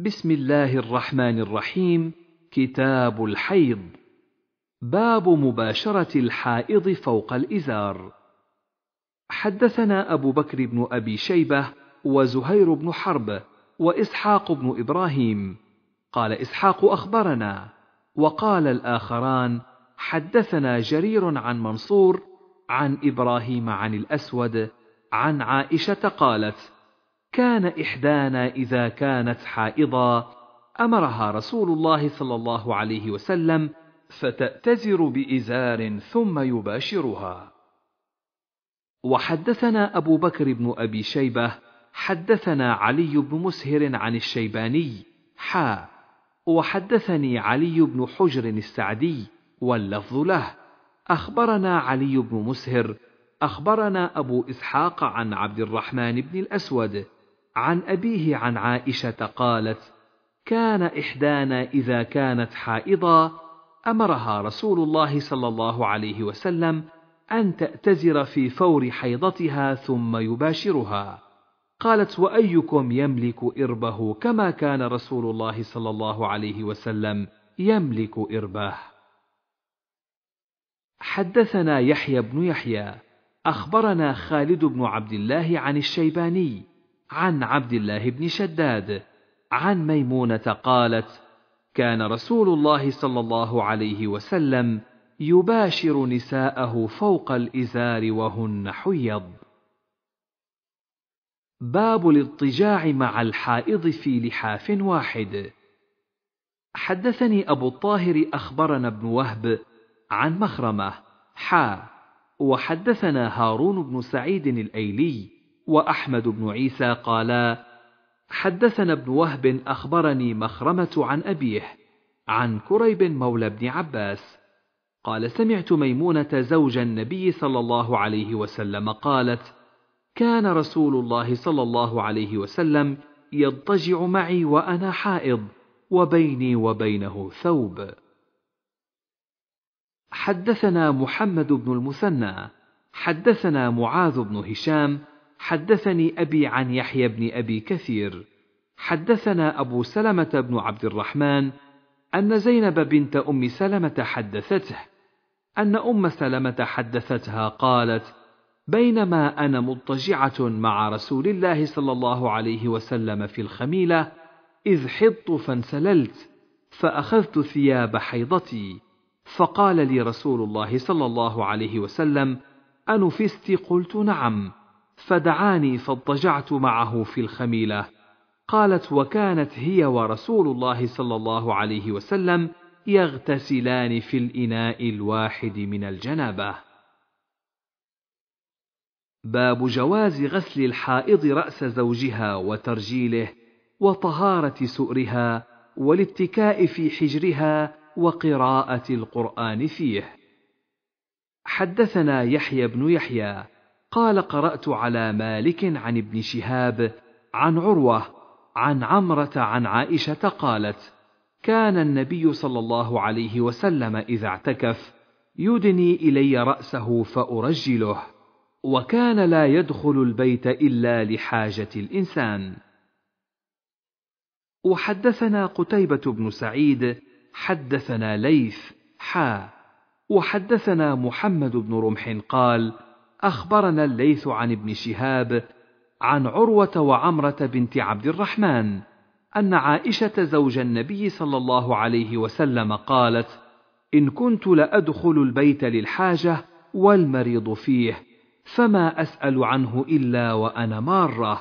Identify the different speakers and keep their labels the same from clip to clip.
Speaker 1: بسم الله الرحمن الرحيم كتاب الحيض باب مباشره الحائض فوق الازار حدثنا ابو بكر بن ابي شيبه وزهير بن حرب واسحاق بن ابراهيم قال اسحاق اخبرنا وقال الاخران حدثنا جرير عن منصور عن ابراهيم عن الاسود عن عائشه قالت كان إحدانا إذا كانت حائضا أمرها رسول الله صلى الله عليه وسلم فتأتزر بإزار ثم يباشرها. وحدثنا أبو بكر بن أبي شيبة حدثنا علي بن مسهر عن الشيباني حا وحدثني علي بن حجر السعدي واللفظ له أخبرنا علي بن مسهر أخبرنا أبو إسحاق عن عبد الرحمن بن الأسود عن أبيه عن عائشة قالت: كان إحدانا إذا كانت حائضا أمرها رسول الله صلى الله عليه وسلم أن تأتزر في فور حيضتها ثم يباشرها. قالت: وأيكم يملك إربه كما كان رسول الله صلى الله عليه وسلم يملك إربه. حدثنا يحيى بن يحيى، أخبرنا خالد بن عبد الله عن الشيباني، عن عبد الله بن شداد عن ميمونة قالت: كان رسول الله صلى الله عليه وسلم يباشر نساءه فوق الإزار وهن حيض. باب الاضطجاع مع الحائض في لحاف واحد. حدثني أبو الطاهر أخبرنا ابن وهب عن مخرمة حا وحدثنا هارون بن سعيد الأيلي وأحمد بن عيسى قالا: حدثنا ابن وهب أخبرني مخرمة عن أبيه، عن كريب مولى ابن عباس، قال: سمعت ميمونة زوج النبي صلى الله عليه وسلم قالت: كان رسول الله صلى الله عليه وسلم يضطجع معي وأنا حائض، وبيني وبينه ثوب. حدثنا محمد بن المثنى، حدثنا معاذ بن هشام حدثني أبي عن يحيى بن أبي كثير حدثنا أبو سلمة بن عبد الرحمن أن زينب بنت أم سلمة حدثته أن أم سلمة حدثتها قالت: بينما أنا مضطجعة مع رسول الله صلى الله عليه وسلم في الخميلة، إذ حضت فانسللت، فأخذت ثياب حيضتي، فقال لي رسول الله صلى الله عليه وسلم: أنفست؟ قلت نعم، فدعاني فاضطجعت معه في الخميلة قالت وكانت هي ورسول الله صلى الله عليه وسلم يغتسلان في الإناء الواحد من الجنابة باب جواز غسل الحائض رأس زوجها وترجيله وطهارة سؤرها والاتكاء في حجرها وقراءة القرآن فيه حدثنا يحيى بن يحيى قال قرات على مالك عن ابن شهاب عن عروه عن عمره عن عائشه قالت كان النبي صلى الله عليه وسلم اذا اعتكف يدني الي راسه فارجله وكان لا يدخل البيت الا لحاجه الانسان وحدثنا قتيبة بن سعيد حدثنا ليث حا وحدثنا محمد بن رمح قال اخبرنا الليث عن ابن شهاب عن عروه وعمره بنت عبد الرحمن ان عائشه زوج النبي صلى الله عليه وسلم قالت ان كنت لادخل البيت للحاجه والمريض فيه فما اسال عنه الا وانا ماره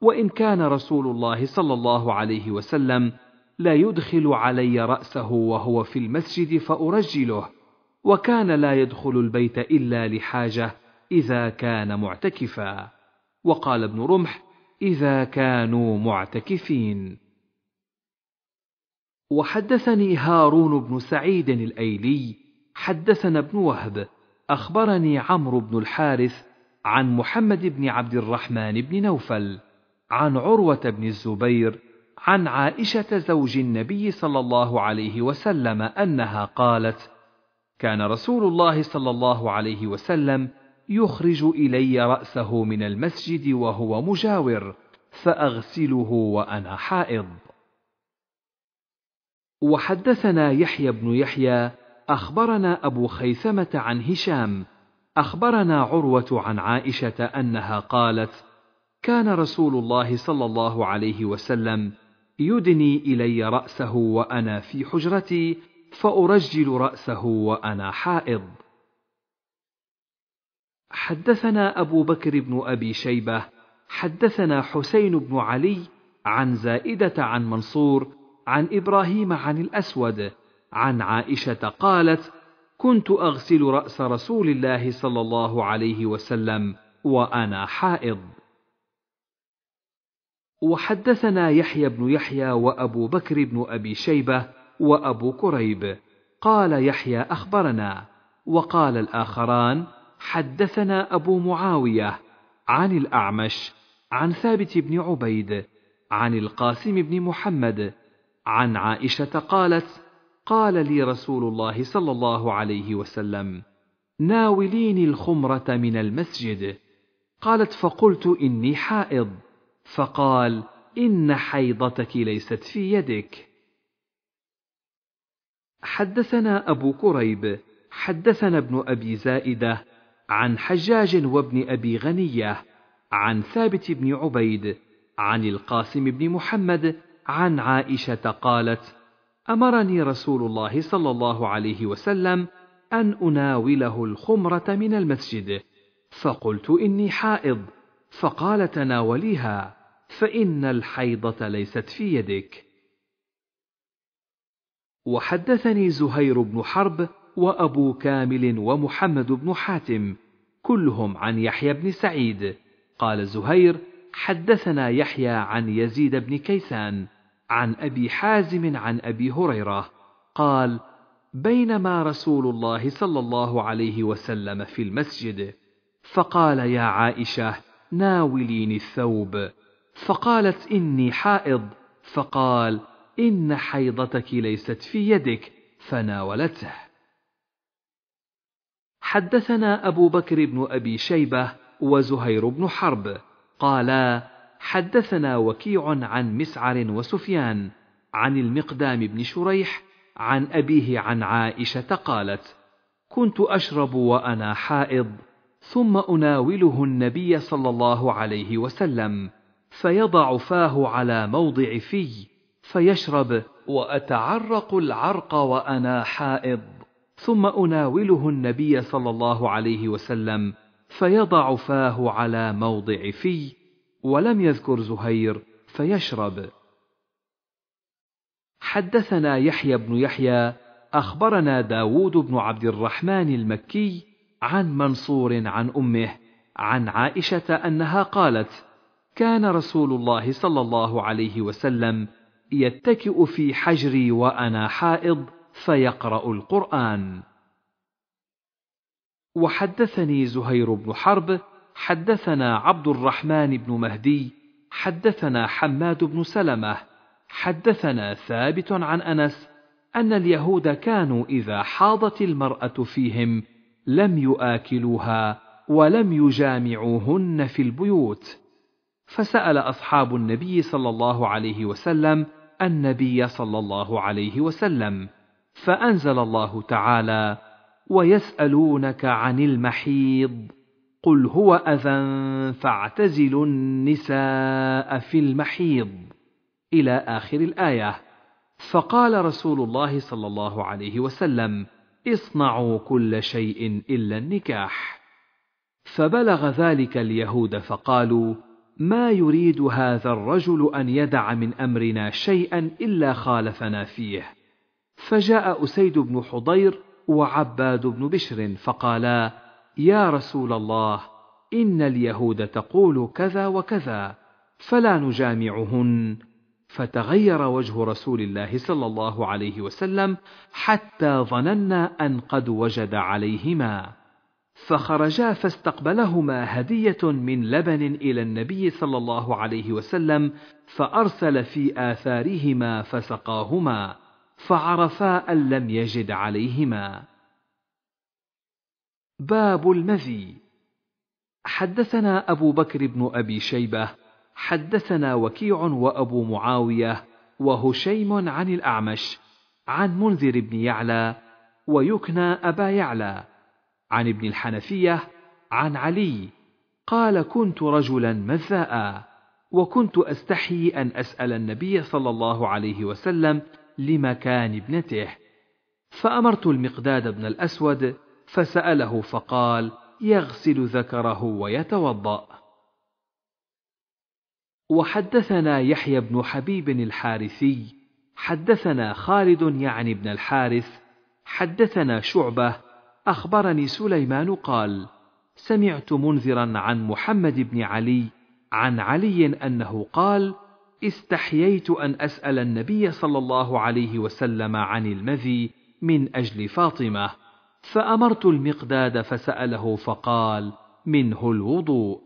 Speaker 1: وان كان رسول الله صلى الله عليه وسلم لا يدخل علي راسه وهو في المسجد فارجله وكان لا يدخل البيت الا لحاجه إذا كان معتكفا وقال ابن رمح إذا كانوا معتكفين وحدثني هارون بن سعيد الأيلي حدثنا ابن وهب أخبرني عمرو بن الحارث عن محمد بن عبد الرحمن بن نوفل عن عروة بن الزبير عن عائشة زوج النبي صلى الله عليه وسلم أنها قالت: كان رسول الله صلى الله عليه وسلم يخرج إلي رأسه من المسجد وهو مجاور فأغسله وأنا حائض وحدثنا يحيى بن يحيى أخبرنا أبو خيثمة عن هشام أخبرنا عروة عن عائشة أنها قالت كان رسول الله صلى الله عليه وسلم يدني إلي رأسه وأنا في حجرتي فأرجل رأسه وأنا حائض حدثنا أبو بكر بن أبي شيبة حدثنا حسين بن علي عن زائدة عن منصور عن إبراهيم عن الأسود عن عائشة قالت: كنت أغسل رأس رسول الله صلى الله عليه وسلم وأنا حائض. وحدثنا يحيى بن يحيى وأبو بكر بن أبي شيبة وأبو كريب، قال يحيى أخبرنا، وقال الآخران: حدثنا ابو معاويه عن الاعمش عن ثابت بن عبيد عن القاسم بن محمد عن عائشه قالت قال لي رسول الله صلى الله عليه وسلم ناوليني الخمره من المسجد قالت فقلت اني حائض فقال ان حيضتك ليست في يدك حدثنا ابو كريب حدثنا ابن ابي زائده عن حجاج وابن ابي غنيه عن ثابت بن عبيد عن القاسم بن محمد عن عائشه قالت امرني رسول الله صلى الله عليه وسلم ان اناوله الخمره من المسجد فقلت اني حائض فقال تناوليها فان الحيضه ليست في يدك وحدثني زهير بن حرب وأبو كامل ومحمد بن حاتم كلهم عن يحيى بن سعيد قال زهير حدثنا يحيى عن يزيد بن كيسان عن أبي حازم عن أبي هريرة قال بينما رسول الله صلى الله عليه وسلم في المسجد فقال يا عائشة ناوليني الثوب فقالت إني حائض فقال إن حيضتك ليست في يدك فناولته حدثنا أبو بكر بن أبي شيبة وزهير بن حرب قالا حدثنا وكيع عن مسعر وسفيان عن المقدام بن شريح عن أبيه عن عائشة قالت كنت أشرب وأنا حائض ثم أناوله النبي صلى الله عليه وسلم فيضع فاه على موضع في فيشرب وأتعرق العرق وأنا حائض ثم اناوله النبي صلى الله عليه وسلم فيضع فاه على موضع في ولم يذكر زهير فيشرب حدثنا يحيى بن يحيى اخبرنا داود بن عبد الرحمن المكي عن منصور عن امه عن عائشه انها قالت كان رسول الله صلى الله عليه وسلم يتكئ في حجري وانا حائض فيقرأ القرآن وحدثني زهير بن حرب حدثنا عبد الرحمن بن مهدي حدثنا حماد بن سلمه حدثنا ثابت عن انس ان اليهود كانوا اذا حاضت المراه فيهم لم يؤاكلوها ولم يجامعوهن في البيوت فسال اصحاب النبي صلى الله عليه وسلم النبي صلى الله عليه وسلم فانزل الله تعالى ويسالونك عن المحيض قل هو اذى فاعتزلوا النساء في المحيض الى اخر الايه فقال رسول الله صلى الله عليه وسلم اصنعوا كل شيء الا النكاح فبلغ ذلك اليهود فقالوا ما يريد هذا الرجل ان يدع من امرنا شيئا الا خالفنا فيه فجاء أسيد بن حضير وعباد بن بشر فقالا يا رسول الله إن اليهود تقول كذا وكذا فلا نجامعهن فتغير وجه رسول الله صلى الله عليه وسلم حتى ظننا ان قد وجد عليهما فخرجا فاستقبلهما هديه من لبن الى النبي صلى الله عليه وسلم فارسل في اثارهما فسقاهما فعرفا أن لم يجد عليهما باب المذي حدثنا أبو بكر بن أبي شيبة حدثنا وكيع وأبو معاوية وهشيم عن الأعمش عن منذر بن يعلى ويكنى أبا يعلى عن ابن الحنفية عن علي قال كنت رجلا مذاء وكنت أستحي أن أسأل النبي صلى الله عليه وسلم لمكان ابنته فأمرت المقداد بن الأسود فسأله فقال يغسل ذكره ويتوضأ وحدثنا يحيى بن حبيب الحارثي حدثنا خالد يعني بن الحارث حدثنا شعبة أخبرني سليمان قال سمعت منذرا عن محمد بن علي عن علي أنه قال استحييت ان اسال النبي صلى الله عليه وسلم عن المذي من اجل فاطمه فامرت المقداد فساله فقال منه الوضوء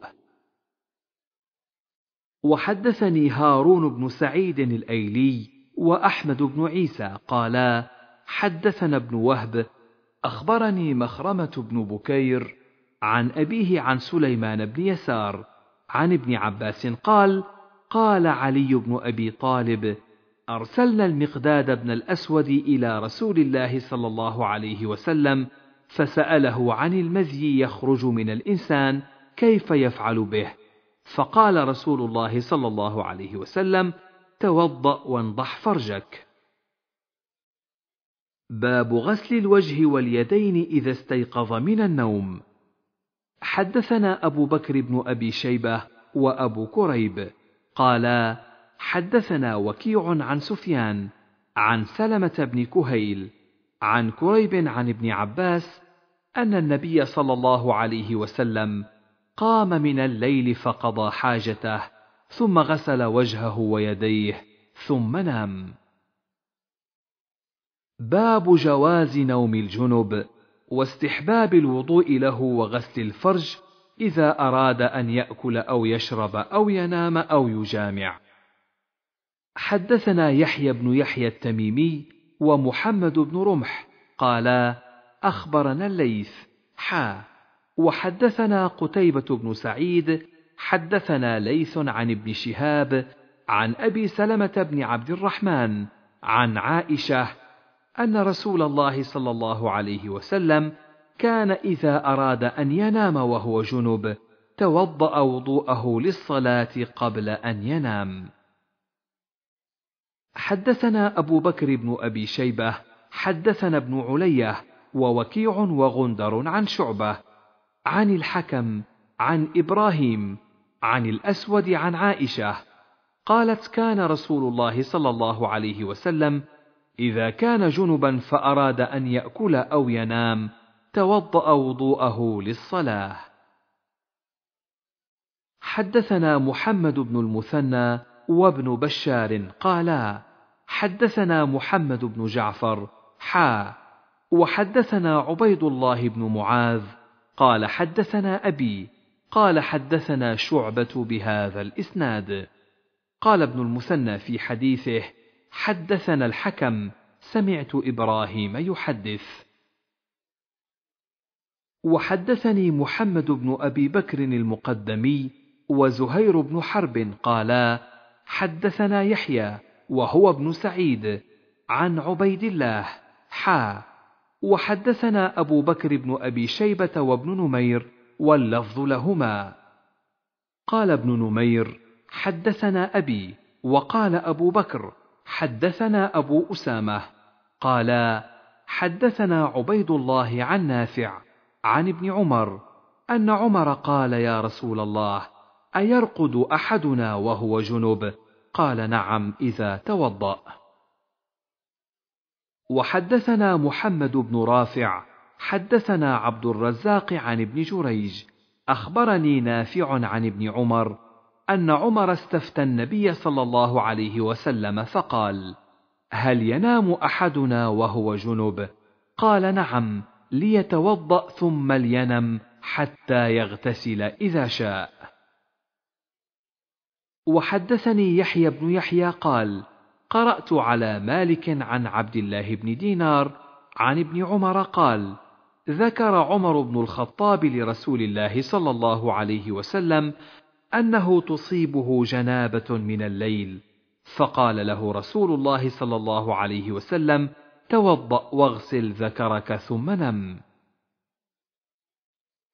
Speaker 1: وحدثني هارون بن سعيد الايلي واحمد بن عيسى قالا حدثنا ابن وهب اخبرني مخرمه بن بكير عن ابيه عن سليمان بن يسار عن ابن عباس قال قال علي بن أبي طالب أرسلنا المقداد بن الأسود إلى رسول الله صلى الله عليه وسلم فسأله عن المزي يخرج من الإنسان كيف يفعل به فقال رسول الله صلى الله عليه وسلم توضأ وانضح فرجك باب غسل الوجه واليدين إذا استيقظ من النوم حدثنا أبو بكر بن أبي شيبة وأبو كريب قال حدثنا وكيع عن سفيان عن سلمه بن كهيل عن كريب عن ابن عباس ان النبي صلى الله عليه وسلم قام من الليل فقضى حاجته ثم غسل وجهه ويديه ثم نام باب جواز نوم الجنب واستحباب الوضوء له وغسل الفرج إذا أراد أن يأكل أو يشرب أو ينام أو يجامع. حدثنا يحيى بن يحيى التميمي ومحمد بن رمح قالا: أخبرنا الليث حا وحدثنا قتيبة بن سعيد حدثنا ليث عن ابن شهاب عن أبي سلمة بن عبد الرحمن عن عائشة أن رسول الله صلى الله عليه وسلم كان إذا أراد أن ينام وهو جنب توضأ وضوءه للصلاة قبل أن ينام. حدثنا أبو بكر بن أبي شيبة، حدثنا ابن علية، ووكيع وغندر عن شعبة، عن الحكم، عن إبراهيم، عن الأسود عن عائشة، قالت كان رسول الله صلى الله عليه وسلم إذا كان جنبا فأراد أن يأكل أو ينام، توضأ وضوءه للصلاة. حدثنا محمد بن المثنى وابن بشار قالا: حدثنا محمد بن جعفر حا وحدثنا عبيد الله بن معاذ قال حدثنا أبي قال حدثنا شعبة بهذا الإسناد. قال ابن المثنى في حديثه: حدثنا الحكم سمعت إبراهيم يحدث. وحدثني محمد بن ابي بكر المقدمي وزهير بن حرب قالا حدثنا يحيى وهو ابن سعيد عن عبيد الله حا وحدثنا ابو بكر بن ابي شيبه وابن نمير واللفظ لهما قال ابن نمير حدثنا ابي وقال ابو بكر حدثنا ابو اسامه قالا حدثنا عبيد الله عن نافع عن ابن عمر ان عمر قال يا رسول الله ايرقد احدنا وهو جنب قال نعم اذا توضا وحدثنا محمد بن رافع حدثنا عبد الرزاق عن ابن جريج اخبرني نافع عن ابن عمر ان عمر استفتى النبي صلى الله عليه وسلم فقال هل ينام احدنا وهو جنب قال نعم ليتوضأ ثم لينم حتى يغتسل إذا شاء. وحدثني يحيى بن يحيى قال: قرأت على مالك عن عبد الله بن دينار عن ابن عمر قال: ذكر عمر بن الخطاب لرسول الله صلى الله عليه وسلم أنه تصيبه جنابة من الليل، فقال له رسول الله صلى الله عليه وسلم: توضأ واغسل ذكرك ثم نم.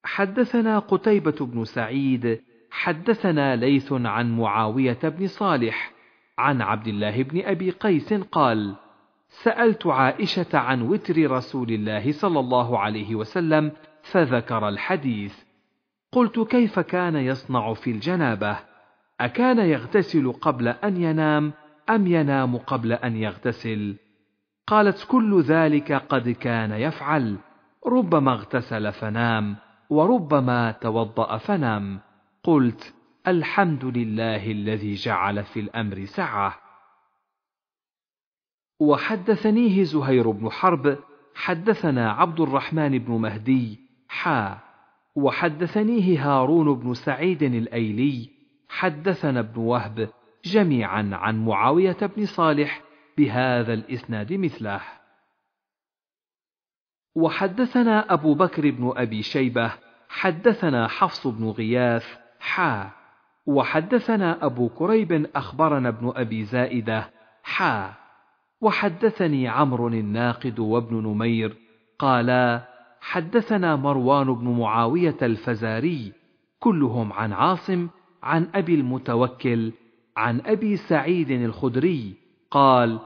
Speaker 1: حدثنا قتيبة بن سعيد، حدثنا ليث عن معاوية بن صالح، عن عبد الله بن أبي قيس قال: سألت عائشة عن وتر رسول الله صلى الله عليه وسلم فذكر الحديث. قلت كيف كان يصنع في الجنابة؟ أكان يغتسل قبل أن ينام أم ينام قبل أن يغتسل؟ قالت كل ذلك قد كان يفعل ربما اغتسل فنام وربما توضا فنام قلت الحمد لله الذي جعل في الامر سعه وحدثنيه زهير بن حرب حدثنا عبد الرحمن بن مهدي حا وحدثنيه هارون بن سعيد الايلي حدثنا ابن وهب جميعا عن معاويه بن صالح بهذا الإسناد مثله وحدثنا أبو بكر بن أبي شيبة حدثنا حفص بن غياث حا وحدثنا أبو كريب أخبرنا ابن أبي زائدة حا وحدثني عمرو الناقد وابن نمير قالا حدثنا مروان بن معاوية الفزاري كلهم عن عاصم عن أبي المتوكل عن أبي سعيد الخدري قال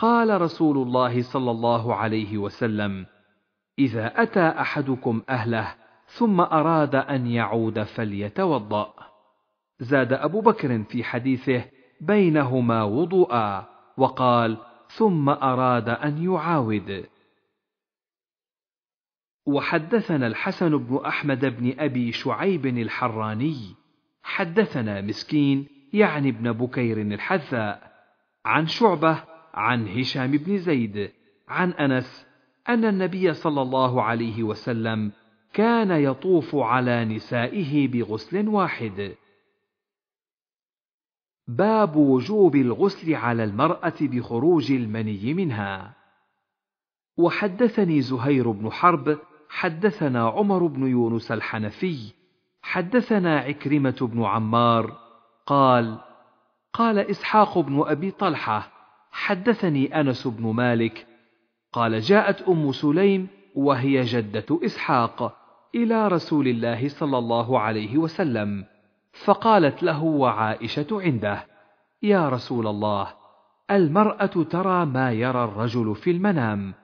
Speaker 1: قال رسول الله صلى الله عليه وسلم اذا اتى احدكم اهله ثم اراد ان يعود فليتوضا زاد ابو بكر في حديثه بينهما وضوءا وقال ثم اراد ان يعاود وحدثنا الحسن بن احمد بن ابي شعيب الحراني حدثنا مسكين يعني ابن بكير الحذاء عن شعبه عن هشام بن زيد عن انس ان النبي صلى الله عليه وسلم كان يطوف على نسائه بغسل واحد باب وجوب الغسل على المراه بخروج المني منها وحدثني زهير بن حرب حدثنا عمر بن يونس الحنفي حدثنا عكرمه بن عمار قال قال اسحاق بن ابي طلحه حدثني انس بن مالك قال جاءت ام سليم وهي جده اسحاق الى رسول الله صلى الله عليه وسلم فقالت له وعائشه عنده يا رسول الله المراه ترى ما يرى الرجل في المنام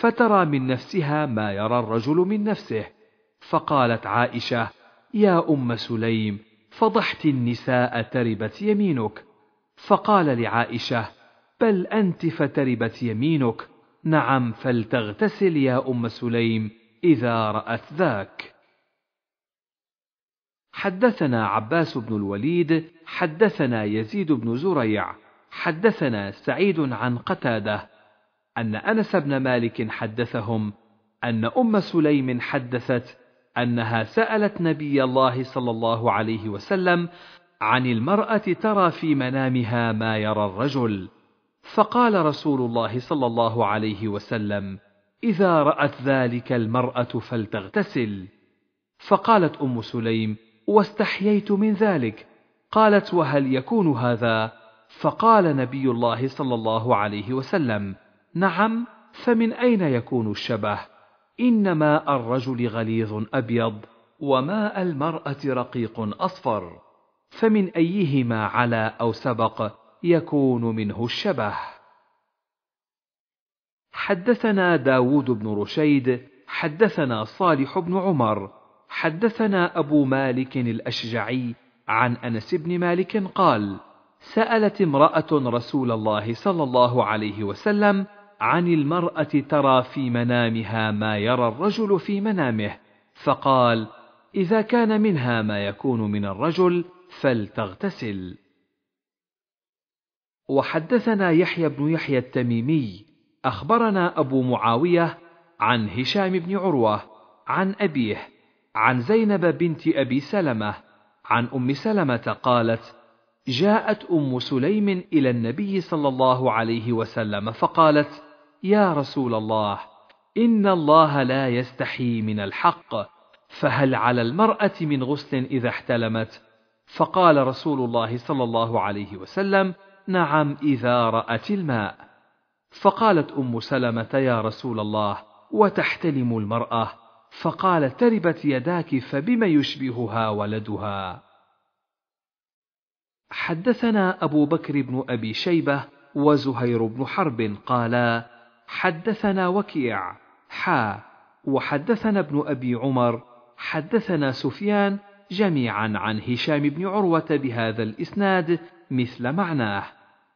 Speaker 1: فترى من نفسها ما يرى الرجل من نفسه فقالت عائشه يا ام سليم فضحت النساء تربت يمينك فقال لعائشه بل أنت فتربت يمينك نعم فلتغتسل يا أم سليم إذا رأت ذاك حدثنا عباس بن الوليد حدثنا يزيد بن زريع حدثنا سعيد عن قتاده ان انس بن مالك حدثهم ان ام سليم حدثت انها سالت نبي الله صلى الله عليه وسلم عن المراه ترى في منامها ما يرى الرجل فقال رسول الله صلى الله عليه وسلم اذا رات ذلك المراه فلتغتسل فقالت ام سليم واستحييت من ذلك قالت وهل يكون هذا فقال نبي الله صلى الله عليه وسلم نعم فمن اين يكون الشبه ان ماء الرجل غليظ ابيض وماء المراه رقيق اصفر فمن ايهما علا او سبق يكون منه الشبه حدثنا داود بن رشيد حدثنا صالح بن عمر حدثنا ابو مالك الاشجعي عن انس بن مالك قال سالت امراه رسول الله صلى الله عليه وسلم عن المراه ترى في منامها ما يرى الرجل في منامه فقال اذا كان منها ما يكون من الرجل فلتغتسل وحدثنا يحيى بن يحيى التميمي اخبرنا ابو معاويه عن هشام بن عروه عن ابيه عن زينب بنت ابي سلمه عن ام سلمه قالت جاءت ام سليم الى النبي صلى الله عليه وسلم فقالت يا رسول الله ان الله لا يستحي من الحق فهل على المراه من غسل اذا احتلمت فقال رسول الله صلى الله عليه وسلم نعم اذا رات الماء فقالت ام سلمه يا رسول الله وتحتلم المراه فقال تربت يداك فبما يشبهها ولدها حدثنا ابو بكر بن ابي شيبه وزهير بن حرب قالا حدثنا وكيع حا وحدثنا ابن ابي عمر حدثنا سفيان جميعا عن هشام بن عروه بهذا الاسناد مثل معناه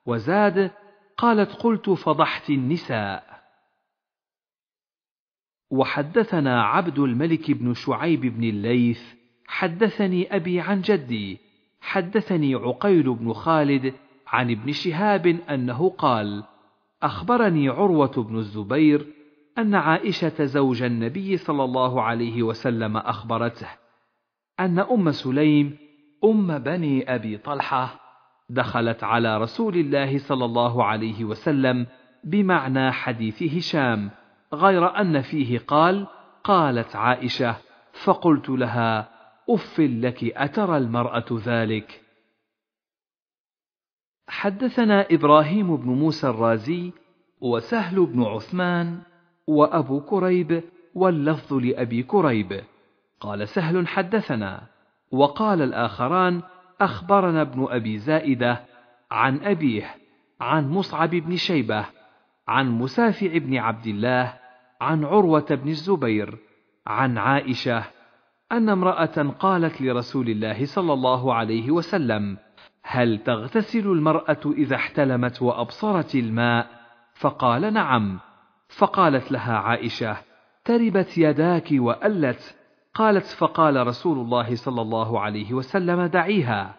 Speaker 1: وزاد قالت قلت فضحت النساء وحدثنا عبد الملك بن شعيب بن الليث حدثني ابي عن جدي حدثني عقيل بن خالد عن ابن شهاب انه قال اخبرني عروه بن الزبير ان عائشه زوج النبي صلى الله عليه وسلم اخبرته ان ام سليم ام بني ابي طلحه دخلت على رسول الله صلى الله عليه وسلم بمعنى حديث هشام غير ان فيه قال قالت عائشه فقلت لها اف لك اترى المراه ذلك حدثنا ابراهيم بن موسى الرازي وسهل بن عثمان وابو كريب واللفظ لابي كريب قال سهل حدثنا وقال الاخران أخبرنا ابن أبي زائدة عن أبيه عن مصعب بن شيبة عن مسافع بن عبد الله عن عروة بن الزبير عن عائشة أن امرأة قالت لرسول الله صلى الله عليه وسلم: هل تغتسل المرأة إذا احتلمت وأبصرت الماء؟ فقال نعم، فقالت لها عائشة: تربت يداك وألت قالت فقال رسول الله صلى الله عليه وسلم دعيها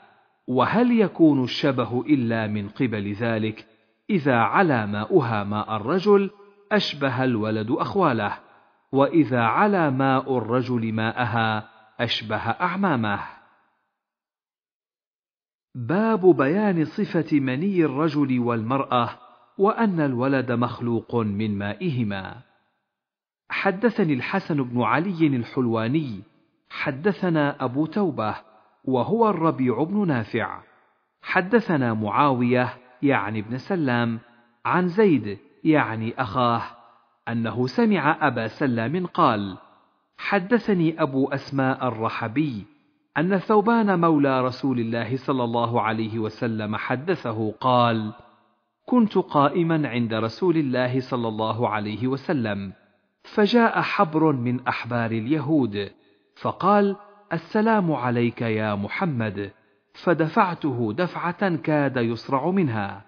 Speaker 1: وهل يكون الشبه الا من قبل ذلك اذا علا ماؤها ماء الرجل اشبه الولد اخواله واذا علا ماء الرجل ماءها اشبه اعمامه باب بيان صفه مني الرجل والمراه وان الولد مخلوق من مائهما حدثني الحسن بن علي الحلواني حدثنا ابو توبه وهو الربيع بن نافع حدثنا معاويه يعني بن سلام عن زيد يعني اخاه انه سمع ابا سلام قال حدثني ابو اسماء الرحبي ان ثوبان مولى رسول الله صلى الله عليه وسلم حدثه قال كنت قائما عند رسول الله صلى الله عليه وسلم فجاء حبر من احبار اليهود فقال السلام عليك يا محمد فدفعته دفعه كاد يصرع منها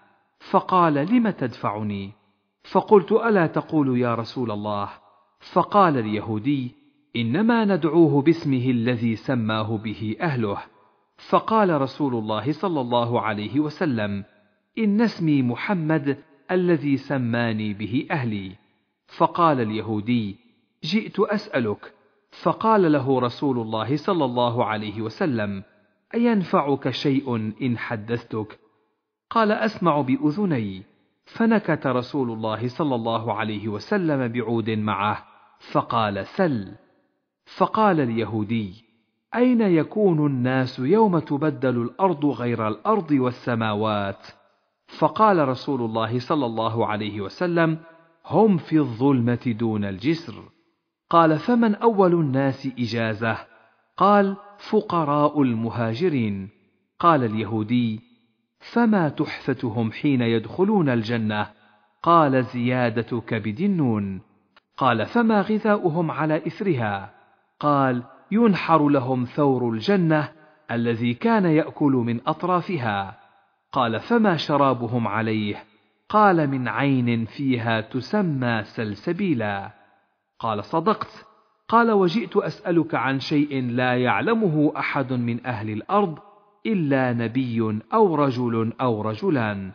Speaker 1: فقال لم تدفعني فقلت الا تقول يا رسول الله فقال اليهودي انما ندعوه باسمه الذي سماه به اهله فقال رسول الله صلى الله عليه وسلم ان اسمي محمد الذي سماني به اهلي فقال اليهودي جئت أسألك فقال له رسول الله صلى الله عليه وسلم أينفعك شيء إن حدثتك قال أسمع بأذني فنكت رسول الله صلى الله عليه وسلم بعود معه فقال سل فقال اليهودي أين يكون الناس يوم تبدل الأرض غير الأرض والسماوات فقال رسول الله صلى الله عليه وسلم هم في الظلمة دون الجسر قال فمن أول الناس إجازة قال فقراء المهاجرين قال اليهودي فما تحفتهم حين يدخلون الجنة قال زيادة كبد النون قال فما غذاؤهم على إثرها قال ينحر لهم ثور الجنة الذي كان يأكل من أطرافها قال فما شرابهم عليه قال من عين فيها تسمى سلسبيلا قال صدقت قال وجئت اسالك عن شيء لا يعلمه احد من اهل الارض الا نبي او رجل او رجلان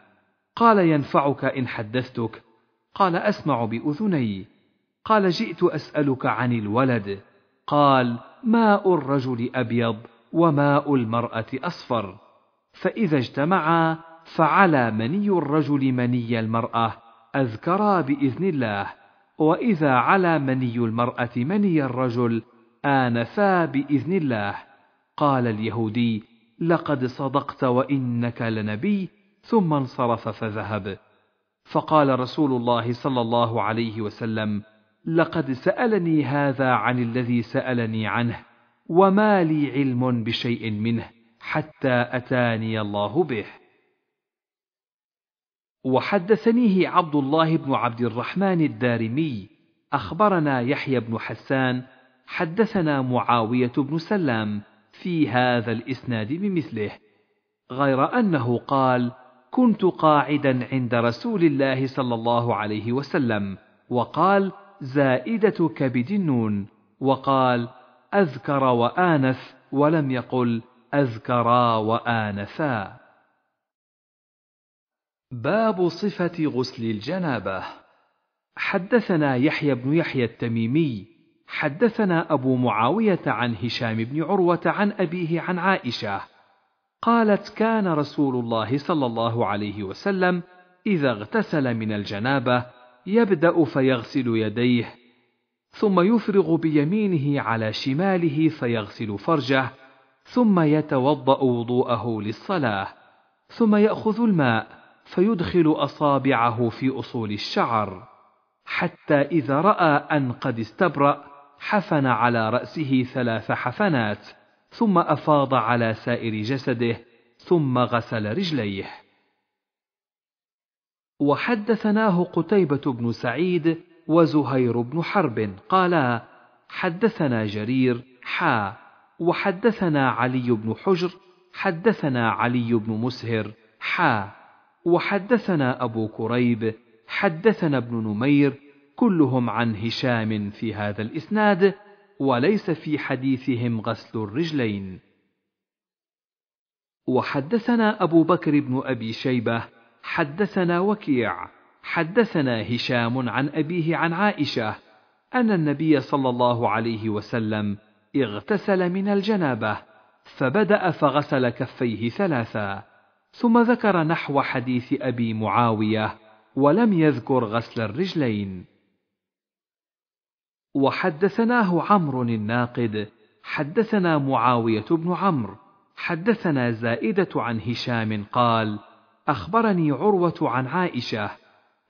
Speaker 1: قال ينفعك ان حدثتك قال اسمع باذني قال جئت اسالك عن الولد قال ماء الرجل ابيض وماء المراه اصفر فاذا اجتمعا فعلى مني الرجل مني المرأة أذكرا بإذن الله وإذا على مني المرأة مني الرجل آنفا بإذن الله قال اليهودي لقد صدقت وإنك لنبي ثم انصرف فذهب فقال رسول الله صلى الله عليه وسلم لقد سألني هذا عن الذي سألني عنه وما لي علم بشيء منه حتى أتاني الله به وحدثنيه عبد الله بن عبد الرحمن الدارمي اخبرنا يحيى بن حسان حدثنا معاويه بن سلام في هذا الاسناد بمثله غير انه قال كنت قاعدا عند رسول الله صلى الله عليه وسلم وقال زائده كبد النون وقال اذكر وانث ولم يقل اذكرا وانثا باب صفة غسل الجنابة حدثنا يحيى بن يحيى التميمي حدثنا أبو معاوية عن هشام بن عروة عن أبيه عن عائشة قالت كان رسول الله صلى الله عليه وسلم إذا اغتسل من الجنابة يبدأ فيغسل يديه ثم يفرغ بيمينه على شماله فيغسل فرجه ثم يتوضأ وضوءه للصلاة ثم يأخذ الماء فيدخل اصابعه في اصول الشعر حتى اذا راى ان قد استبرا حفن على راسه ثلاث حفنات ثم افاض على سائر جسده ثم غسل رجليه وحدثناه قتيبه بن سعيد وزهير بن حرب قالا حدثنا جرير حا وحدثنا علي بن حجر حدثنا علي بن مسهر حا وحدثنا أبو كريب حدثنا ابن نمير كلهم عن هشام في هذا الإسناد وليس في حديثهم غسل الرجلين وحدثنا أبو بكر بن أبي شيبة حدثنا وكيع حدثنا هشام عن أبيه عن عائشة أن النبي صلى الله عليه وسلم اغتسل من الجنابة فبدأ فغسل كفيه ثلاثا ثم ذكر نحو حديث أبي معاوية ولم يذكر غسل الرجلين وحدثناه عمرو الناقد حدثنا معاوية بن عمرو حدثنا زائدة عن هشام قال أخبرني عروة عن عائشة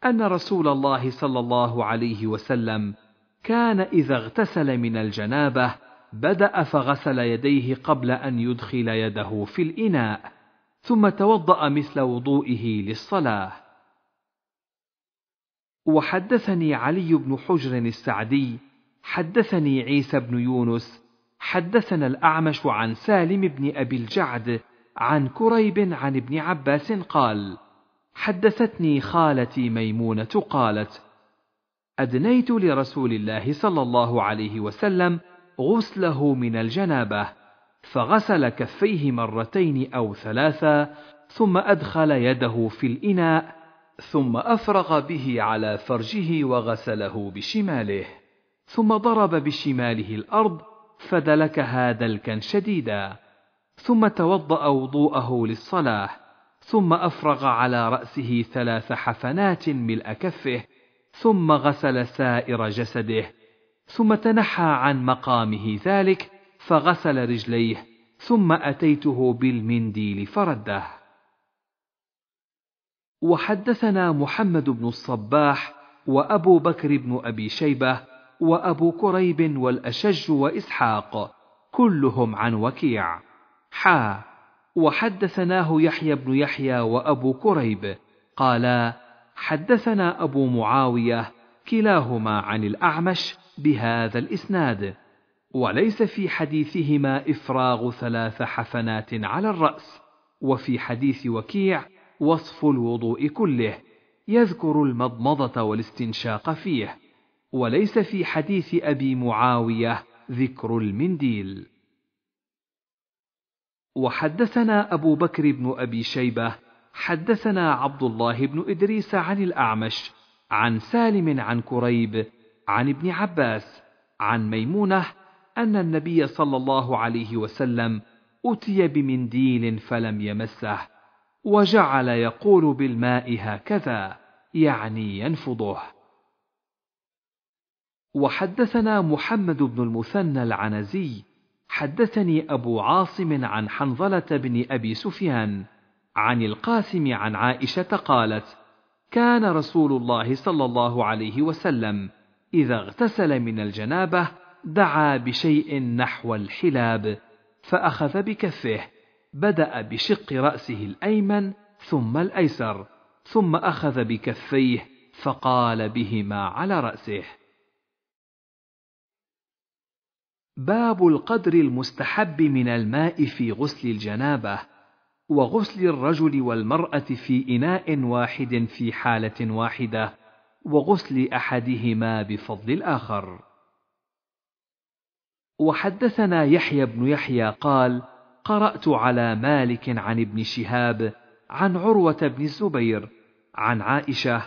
Speaker 1: أن رسول الله صلى الله عليه وسلم كان إذا اغتسل من الجنابة بدأ فغسل يديه قبل أن يدخل يده في الإناء ثم توضأ مثل وضوئه للصلاة. وحدثني علي بن حجر السعدي، حدثني عيسى بن يونس، حدثنا الأعمش عن سالم بن أبي الجعد، عن كريب عن ابن عباس قال: حدثتني خالتي ميمونة قالت: أدنيت لرسول الله صلى الله عليه وسلم غسله من الجنابه فغسل كفيه مرتين او ثلاثا ثم ادخل يده في الاناء ثم افرغ به على فرجه وغسله بشماله ثم ضرب بشماله الارض فدلكها دلكا شديدا ثم توضا وضوءه للصلاه ثم افرغ على راسه ثلاث حفنات ملء كفه ثم غسل سائر جسده ثم تنحى عن مقامه ذلك فغسل رجليه ثم أتيته بالمنديل فرده وحدثنا محمد بن الصباح وأبو بكر بن أبي شيبة وأبو كريب والأشج وإسحاق كلهم عن وكيع حا وحدثناه يحيى بن يحيى وأبو كريب قالا حدثنا أبو معاوية كلاهما عن الأعمش بهذا الإسناد وليس في حديثهما إفراغ ثلاث حفنات على الرأس، وفي حديث وكيع وصف الوضوء كله، يذكر المضمضة والاستنشاق فيه، وليس في حديث أبي معاوية ذكر المنديل. وحدثنا أبو بكر بن أبي شيبة، حدثنا عبد الله بن إدريس عن الأعمش، عن سالم عن كريب، عن ابن عباس، عن ميمونة أن النبي صلى الله عليه وسلم أتي بمنديل فلم يمسه، وجعل يقول بالماء هكذا، يعني ينفضه. وحدثنا محمد بن المثنى العنزي، حدثني أبو عاصم عن حنظلة بن أبي سفيان، عن القاسم عن عائشة قالت: كان رسول الله صلى الله عليه وسلم إذا اغتسل من الجنابة دعا بشيء نحو الحلاب فاخذ بكفه بدا بشق راسه الايمن ثم الايسر ثم اخذ بكفيه فقال بهما على راسه باب القدر المستحب من الماء في غسل الجنابه وغسل الرجل والمراه في اناء واحد في حاله واحده وغسل احدهما بفضل الاخر وحدثنا يحيى بن يحيى قال قرات على مالك عن ابن شهاب عن عروه بن الزبير عن عائشه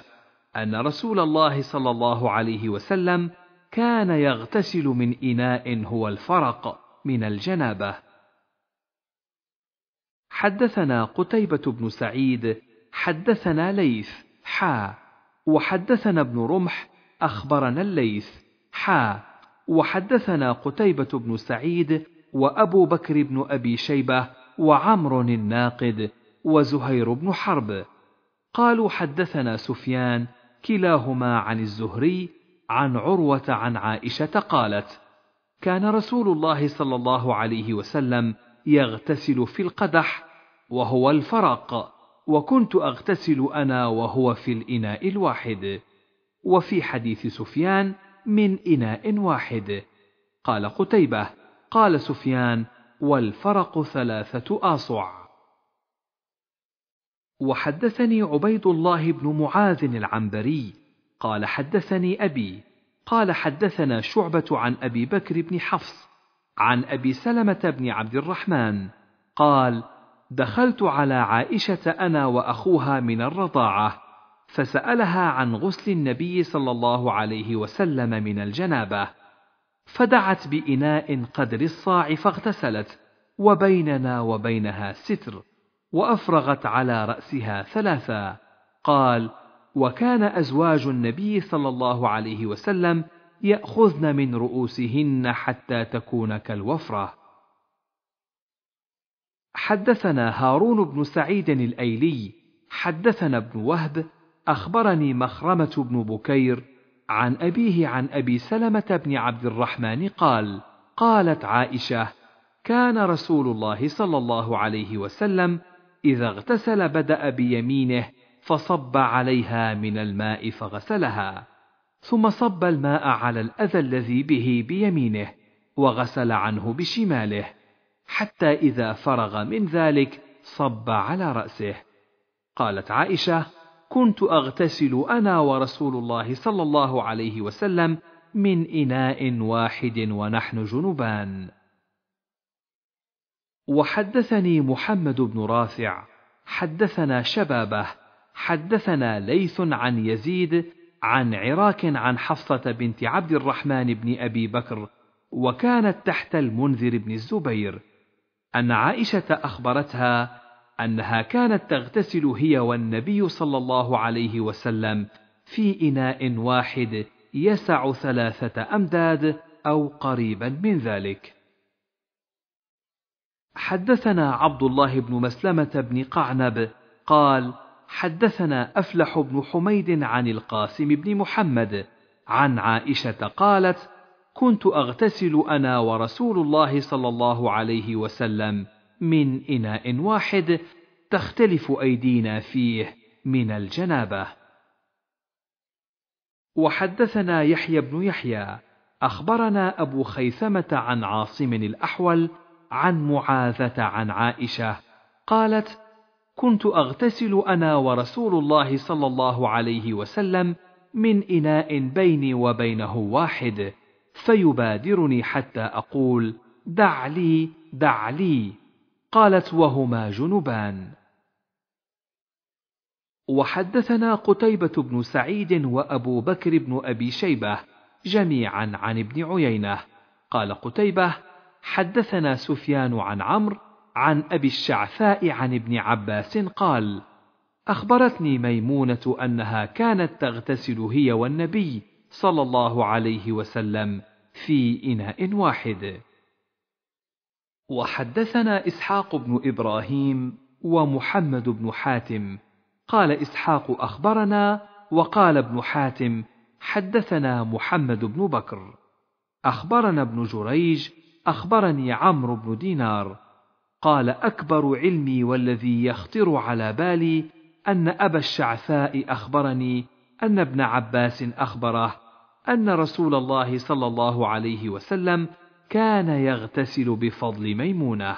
Speaker 1: ان رسول الله صلى الله عليه وسلم كان يغتسل من اناء هو الفرق من الجنابه حدثنا قتيبه بن سعيد حدثنا ليث حا وحدثنا ابن رمح اخبرنا الليث حا وحدثنا قتيبة بن سعيد وأبو بكر بن أبي شيبة وعمر الناقد وزهير بن حرب قالوا حدثنا سفيان كلاهما عن الزهري عن عروة عن عائشة قالت كان رسول الله صلى الله عليه وسلم يغتسل في القدح وهو الفرق وكنت أغتسل أنا وهو في الإناء الواحد وفي حديث سفيان من إناء واحد قال قتيبة قال سفيان والفرق ثلاثة آصع وحدثني عبيد الله بن معاذ العنبري قال حدثني أبي قال حدثنا شعبة عن أبي بكر بن حفص عن أبي سلمة بن عبد الرحمن قال دخلت على عائشة أنا وأخوها من الرضاعة فسألها عن غسل النبي صلى الله عليه وسلم من الجنابة، فدعت بإناء قدر الصاع فاغتسلت، وبيننا وبينها ستر، وأفرغت على رأسها ثلاثا، قال: وكان أزواج النبي صلى الله عليه وسلم يأخذن من رؤوسهن حتى تكون كالوفرة. حدثنا هارون بن سعيد الأيلي، حدثنا ابن وهب أخبرني مخرمة بن بكير عن أبيه عن أبي سلمة بن عبد الرحمن قال: قالت عائشة: كان رسول الله صلى الله عليه وسلم إذا اغتسل بدأ بيمينه فصب عليها من الماء فغسلها، ثم صب الماء على الأذى الذي به بيمينه، وغسل عنه بشماله، حتى إذا فرغ من ذلك صب على رأسه. قالت عائشة: كنت أغتسل أنا ورسول الله صلى الله عليه وسلم من إناء واحد ونحن جنبان. وحدثني محمد بن رافع، حدثنا شبابه، حدثنا ليث عن يزيد، عن عراك عن حفصة بنت عبد الرحمن بن أبي بكر، وكانت تحت المنذر بن الزبير، أن عائشة أخبرتها انها كانت تغتسل هي والنبي صلى الله عليه وسلم في اناء واحد يسع ثلاثه امداد او قريبا من ذلك حدثنا عبد الله بن مسلمه بن قعنب قال حدثنا افلح بن حميد عن القاسم بن محمد عن عائشه قالت كنت اغتسل انا ورسول الله صلى الله عليه وسلم من إناء واحد تختلف أيدينا فيه من الجنابة. وحدثنا يحيى بن يحيى أخبرنا أبو خيثمة عن عاصم الأحول عن معاذة عن عائشة قالت: كنت أغتسل أنا ورسول الله صلى الله عليه وسلم من إناء بيني وبينه واحد، فيبادرني حتى أقول: دع لي دع لي قالت وهما جنبان وحدثنا قتيبة بن سعيد وأبو بكر بن أبي شيبة جميعا عن ابن عيينة قال قتيبة حدثنا سفيان عن عمرو عن أبي الشعثاء عن ابن عباس قال أخبرتني ميمونة أنها كانت تغتسل هي والنبي صلى الله عليه وسلم في إناء واحد وحدثنا إسحاق بن إبراهيم ومحمد بن حاتم قال إسحاق أخبرنا وقال ابن حاتم حدثنا محمد بن بكر أخبرنا ابن جريج أخبرني عمرو بن دينار قال أكبر علمي والذي يخطر على بالي أن أبا الشعثاء أخبرني أن ابن عباس أخبره أن رسول الله صلى الله عليه وسلم كان يغتسل بفضل ميمونه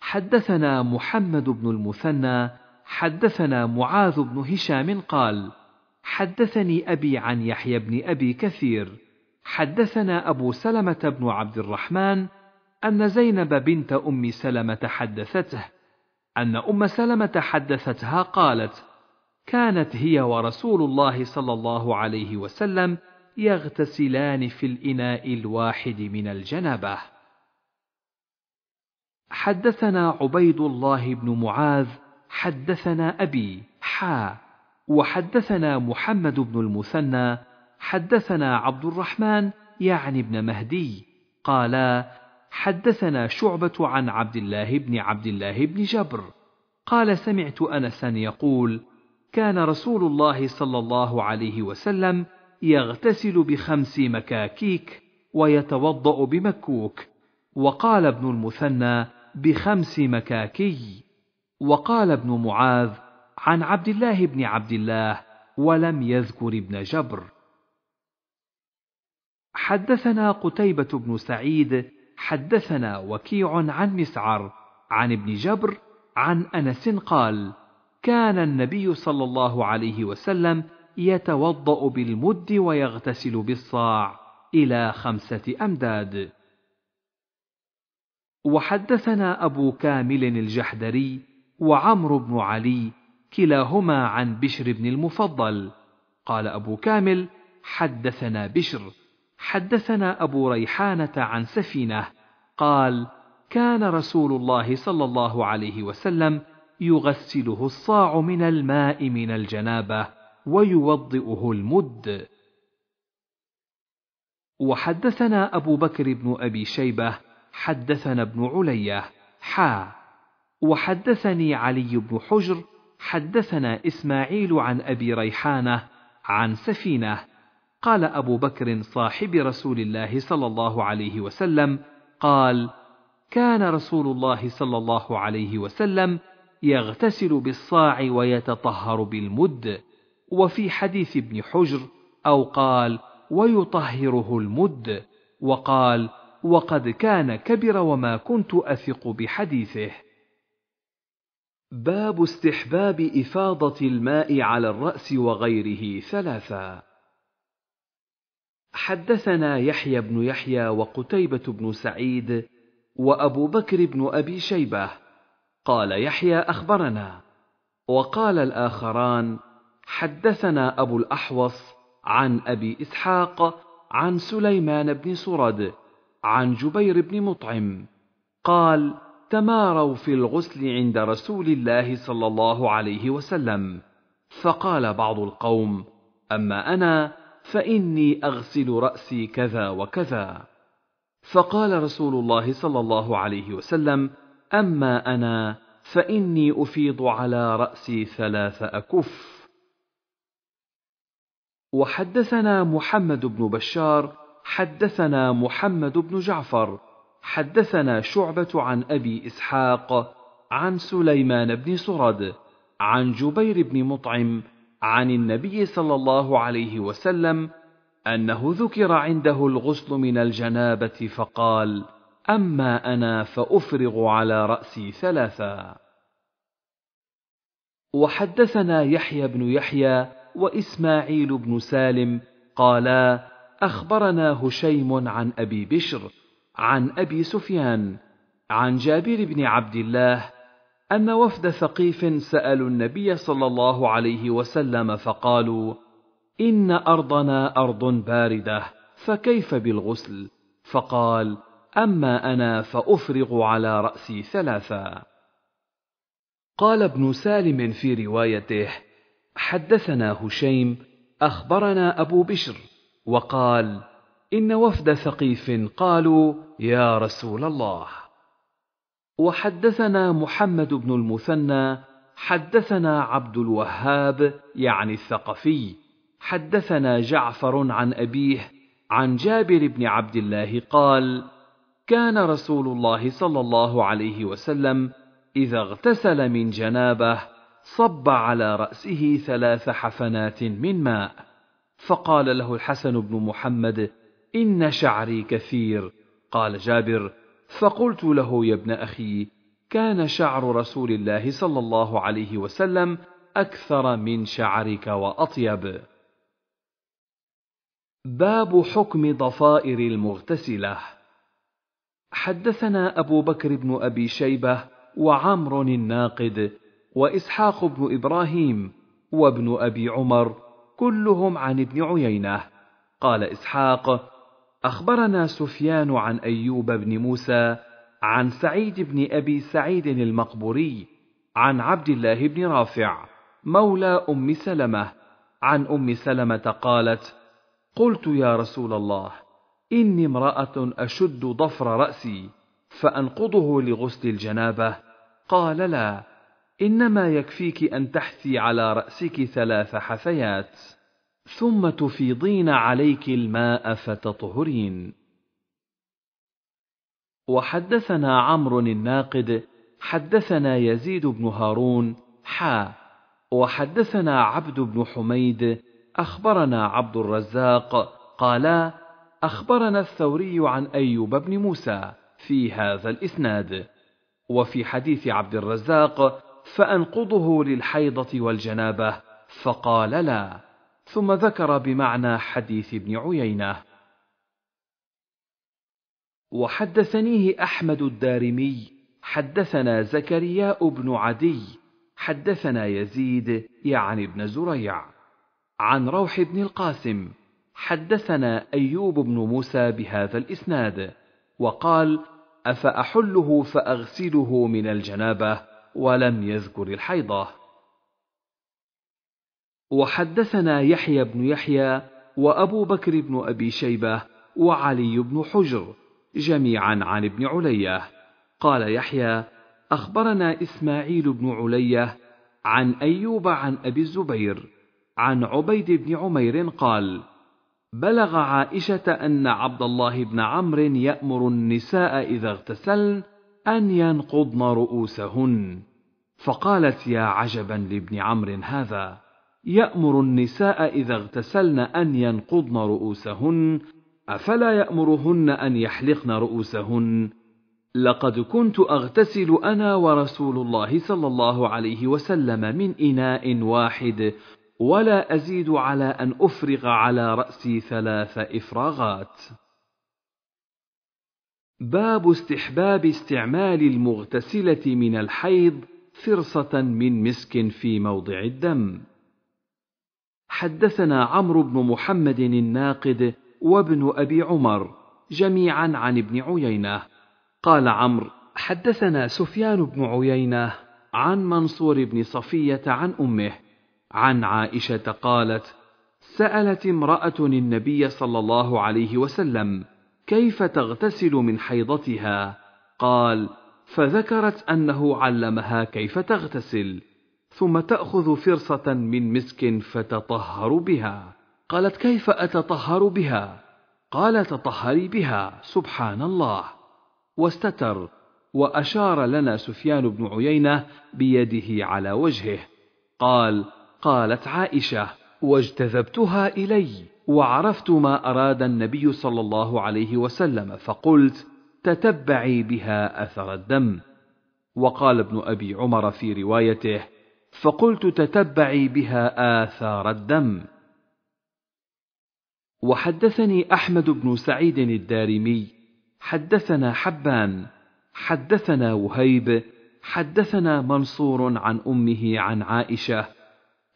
Speaker 1: حدثنا محمد بن المثنى حدثنا معاذ بن هشام قال حدثني ابي عن يحيى بن ابي كثير حدثنا ابو سلمه بن عبد الرحمن ان زينب بنت ام سلمه حدثته ان ام سلمه حدثتها قالت كانت هي ورسول الله صلى الله عليه وسلم يغتسلان في الإناء الواحد من الجنابة. حدثنا عبيد الله بن معاذ حدثنا أبي حا وحدثنا محمد بن المثنى حدثنا عبد الرحمن يعني بن مهدي قالا حدثنا شعبة عن عبد الله بن عبد الله بن جبر قال سمعت أنسا يقول كان رسول الله صلى الله عليه وسلم يغتسل بخمس مكاكيك ويتوضأ بمكوك وقال ابن المثنى بخمس مكاكي وقال ابن معاذ عن عبد الله بن عبد الله ولم يذكر ابن جبر حدثنا قتيبة بن سعيد حدثنا وكيع عن مسعر عن ابن جبر عن انس قال كان النبي صلى الله عليه وسلم يتوضأ بالمد ويغتسل بالصاع إلى خمسة أمداد. وحدثنا أبو كامل الجحدري وعمرو بن علي كلاهما عن بشر بن المفضل، قال أبو كامل: حدثنا بشر، حدثنا أبو ريحانة عن سفينة، قال: كان رسول الله صلى الله عليه وسلم يغسله الصاع من الماء من الجنابه ويوضئه المد وحدثنا أبو بكر بن أبي شيبة حدثنا ابن علية حا وحدثني علي بن حجر حدثنا إسماعيل عن أبي ريحانة عن سفينة قال أبو بكر صاحب رسول الله صلى الله عليه وسلم قال كان رسول الله صلى الله عليه وسلم يغتسل بالصاع ويتطهر بالمد وفي حديث ابن حجر أو قال ويطهره المد وقال وقد كان كبر وما كنت أثق بحديثه باب استحباب إفاضة الماء على الرأس وغيره ثلاثة حدثنا يحيى بن يحيى وقتيبة بن سعيد وأبو بكر بن أبي شيبة قال يحيى أخبرنا وقال الآخران حدثنا ابو الاحوص عن ابي اسحاق عن سليمان بن سرد عن جبير بن مطعم قال تماروا في الغسل عند رسول الله صلى الله عليه وسلم فقال بعض القوم اما انا فاني اغسل راسي كذا وكذا فقال رسول الله صلى الله عليه وسلم اما انا فاني افيض على راسي ثلاث اكف وحدثنا محمد بن بشار حدثنا محمد بن جعفر حدثنا شعبة عن أبي إسحاق عن سليمان بن سرد عن جبير بن مطعم عن النبي صلى الله عليه وسلم أنه ذكر عنده الغسل من الجنابة فقال: أما أنا فأفرغ على رأسي ثلاثا. وحدثنا يحيى بن يحيى وإسماعيل بن سالم قالا أخبرنا هشيم عن أبي بشر عن أبي سفيان عن جابر بن عبد الله أن وفد ثقيف سألوا النبي صلى الله عليه وسلم فقالوا: إن أرضنا أرض باردة فكيف بالغسل؟ فقال: أما أنا فأفرغ على رأسي ثلاثا. قال ابن سالم في روايته: حدثنا هشيم اخبرنا ابو بشر وقال ان وفد ثقيف قالوا يا رسول الله وحدثنا محمد بن المثنى حدثنا عبد الوهاب يعني الثقفي حدثنا جعفر عن ابيه عن جابر بن عبد الله قال كان رسول الله صلى الله عليه وسلم اذا اغتسل من جنابه صب على رأسه ثلاث حفنات من ماء فقال له الحسن بن محمد إن شعري كثير قال جابر فقلت له يا ابن أخي كان شعر رسول الله صلى الله عليه وسلم أكثر من شعرك وأطيب باب حكم ضفائر المغتسله حدثنا ابو بكر بن ابي شيبه وعمر الناقد واسحاق بن ابراهيم وابن ابي عمر كلهم عن ابن عيينه قال اسحاق اخبرنا سفيان عن ايوب بن موسى عن سعيد بن ابي سعيد المقبوري عن عبد الله بن رافع مولى ام سلمه عن ام سلمه قالت قلت يا رسول الله اني امراه اشد ضفر راسي فانقضه لغسل الجنابه قال لا انما يكفيك ان تحثي على راسك ثلاث حثيات ثم تفيضين عليك الماء فتطهرين وحدثنا عمرو الناقد حدثنا يزيد بن هارون حا وحدثنا عبد بن حميد اخبرنا عبد الرزاق قالا اخبرنا الثوري عن ايوب بن موسى في هذا الاسناد وفي حديث عبد الرزاق فانقضه للحيضه والجنابه فقال لا ثم ذكر بمعنى حديث ابن عيينه وحدثنيه احمد الدارمي حدثنا زكرياء بن عدي حدثنا يزيد يعني ابن زريع عن روح بن القاسم حدثنا ايوب بن موسى بهذا الاسناد وقال افاحله فاغسله من الجنابه ولم يذكر الحيضة وحدثنا يحيى بن يحيى وأبو بكر بن أبي شيبة وعلي بن حجر جميعا عن ابن علية قال يحيى أخبرنا إسماعيل بن علية عن أيوب عن أبي الزبير عن عبيد بن عمير قال بلغ عائشة أن عبد الله بن عمرو يأمر النساء إذا اغتسلن ان ينقضن رؤوسهن فقالت يا عجبا لابن عمرو هذا يامر النساء اذا اغتسلن ان ينقضن رؤوسهن افلا يامرهن ان يحلقن رؤوسهن لقد كنت اغتسل انا ورسول الله صلى الله عليه وسلم من اناء واحد ولا ازيد على ان افرغ على راسي ثلاث افراغات باب استحباب استعمال المغتسلة من الحيض فرصة من مسك في موضع الدم. حدثنا عمرو بن محمد الناقد وابن أبي عمر جميعا عن ابن عيينة. قال عمرو: حدثنا سفيان بن عيينة عن منصور بن صفية عن أمه، عن عائشة قالت: سألت امرأة النبي صلى الله عليه وسلم: كيف تغتسل من حيضتها قال فذكرت انه علمها كيف تغتسل ثم تاخذ فرصه من مسك فتطهر بها قالت كيف اتطهر بها قال تطهري بها سبحان الله واستتر واشار لنا سفيان بن عيينه بيده على وجهه قال قالت عائشه واجتذبتها الي وعرفت ما اراد النبي صلى الله عليه وسلم فقلت تتبعي بها اثر الدم وقال ابن ابي عمر في روايته فقلت تتبعي بها اثار الدم وحدثني احمد بن سعيد الدارمي حدثنا حبان حدثنا وهيب حدثنا منصور عن امه عن عائشه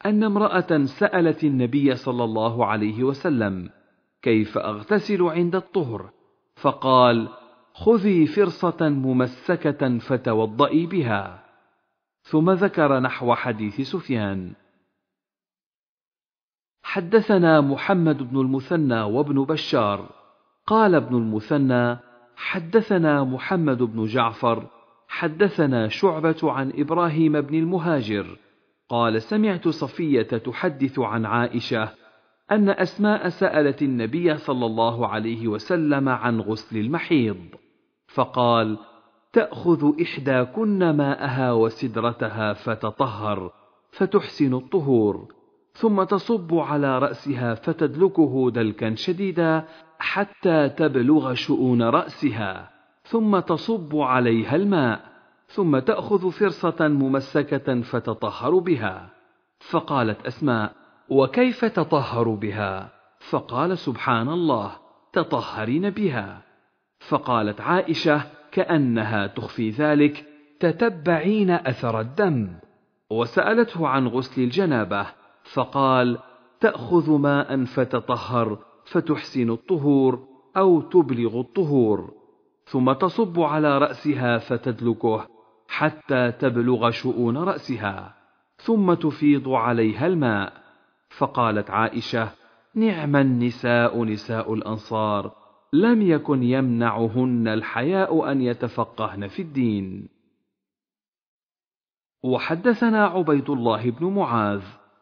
Speaker 1: ان امراه سالت النبي صلى الله عليه وسلم كيف اغتسل عند الطهر فقال خذي فرصه ممسكه فتوضئي بها ثم ذكر نحو حديث سفيان حدثنا محمد بن المثنى وابن بشار قال ابن المثنى حدثنا محمد بن جعفر حدثنا شعبه عن ابراهيم بن المهاجر قال سمعت صفية تحدث عن عائشة أن أسماء سألت النبي صلى الله عليه وسلم عن غسل المحيض، فقال: تأخذ إحداكن ماءها وسدرتها فتطهر، فتحسن الطهور، ثم تصب على رأسها فتدلكه دلكا شديدا حتى تبلغ شؤون رأسها، ثم تصب عليها الماء، ثم تأخذ فرصة ممسكة فتطهر بها فقالت أسماء وكيف تطهر بها فقال سبحان الله تطهرين بها فقالت عائشة كأنها تخفي ذلك تتبعين أثر الدم وسألته عن غسل الجنابة فقال تأخذ ماء فتطهر فتحسن الطهور أو تبلغ الطهور ثم تصب على رأسها فتدلكه حتى تبلغ شؤون رأسها ثم تفيض عليها الماء فقالت عائشة نعم النساء نساء الأنصار لم يكن يمنعهن الحياء أن يتفقهن في الدين وحدثنا عبيد الله بن معاذ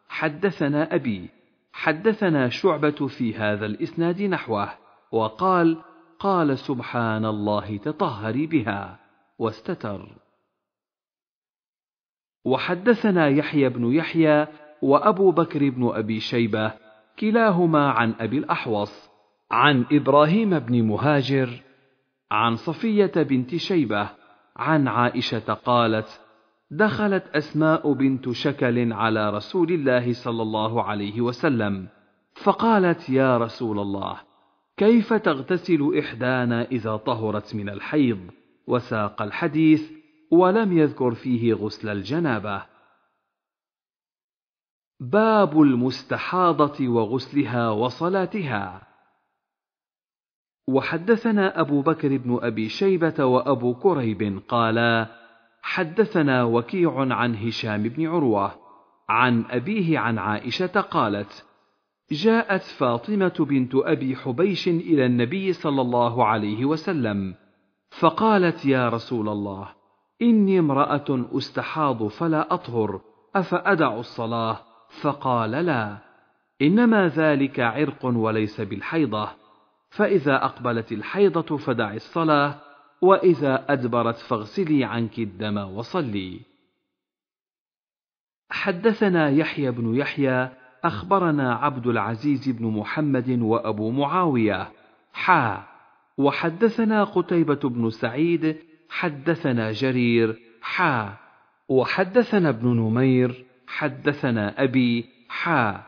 Speaker 1: حدثنا أبي حدثنا شعبة في هذا الإسناد نحوه وقال قال سبحان الله تطهري بها واستتر وحدثنا يحيى بن يحيى وابو بكر بن ابي شيبه كلاهما عن ابي الاحوص عن ابراهيم بن مهاجر عن صفيه بنت شيبه عن عائشه قالت دخلت اسماء بنت شكل على رسول الله صلى الله عليه وسلم فقالت يا رسول الله كيف تغتسل احدانا اذا طهرت من الحيض وساق الحديث ولم يذكر فيه غسل الجنابه باب المستحاضه وغسلها وصلاتها وحدثنا ابو بكر بن ابي شيبه وابو كريب قالا حدثنا وكيع عن هشام بن عروه عن ابيه عن عائشه قالت جاءت فاطمه بنت ابي حبيش الى النبي صلى الله عليه وسلم فقالت يا رسول الله إني امرأة أستحاض فلا أطهر أفأدع الصلاة فقال لا إنما ذلك عرق وليس بالحيضة فإذا أقبلت الحيضة فدع الصلاة وإذا أدبرت فاغسلي عنك الدم وصلي حدثنا يحيى بن يحيى أخبرنا عبد العزيز بن محمد وأبو معاوية حا وحدثنا قتيبة بن سعيد حدثنا جرير حا وحدثنا ابن نمير حدثنا أبي حا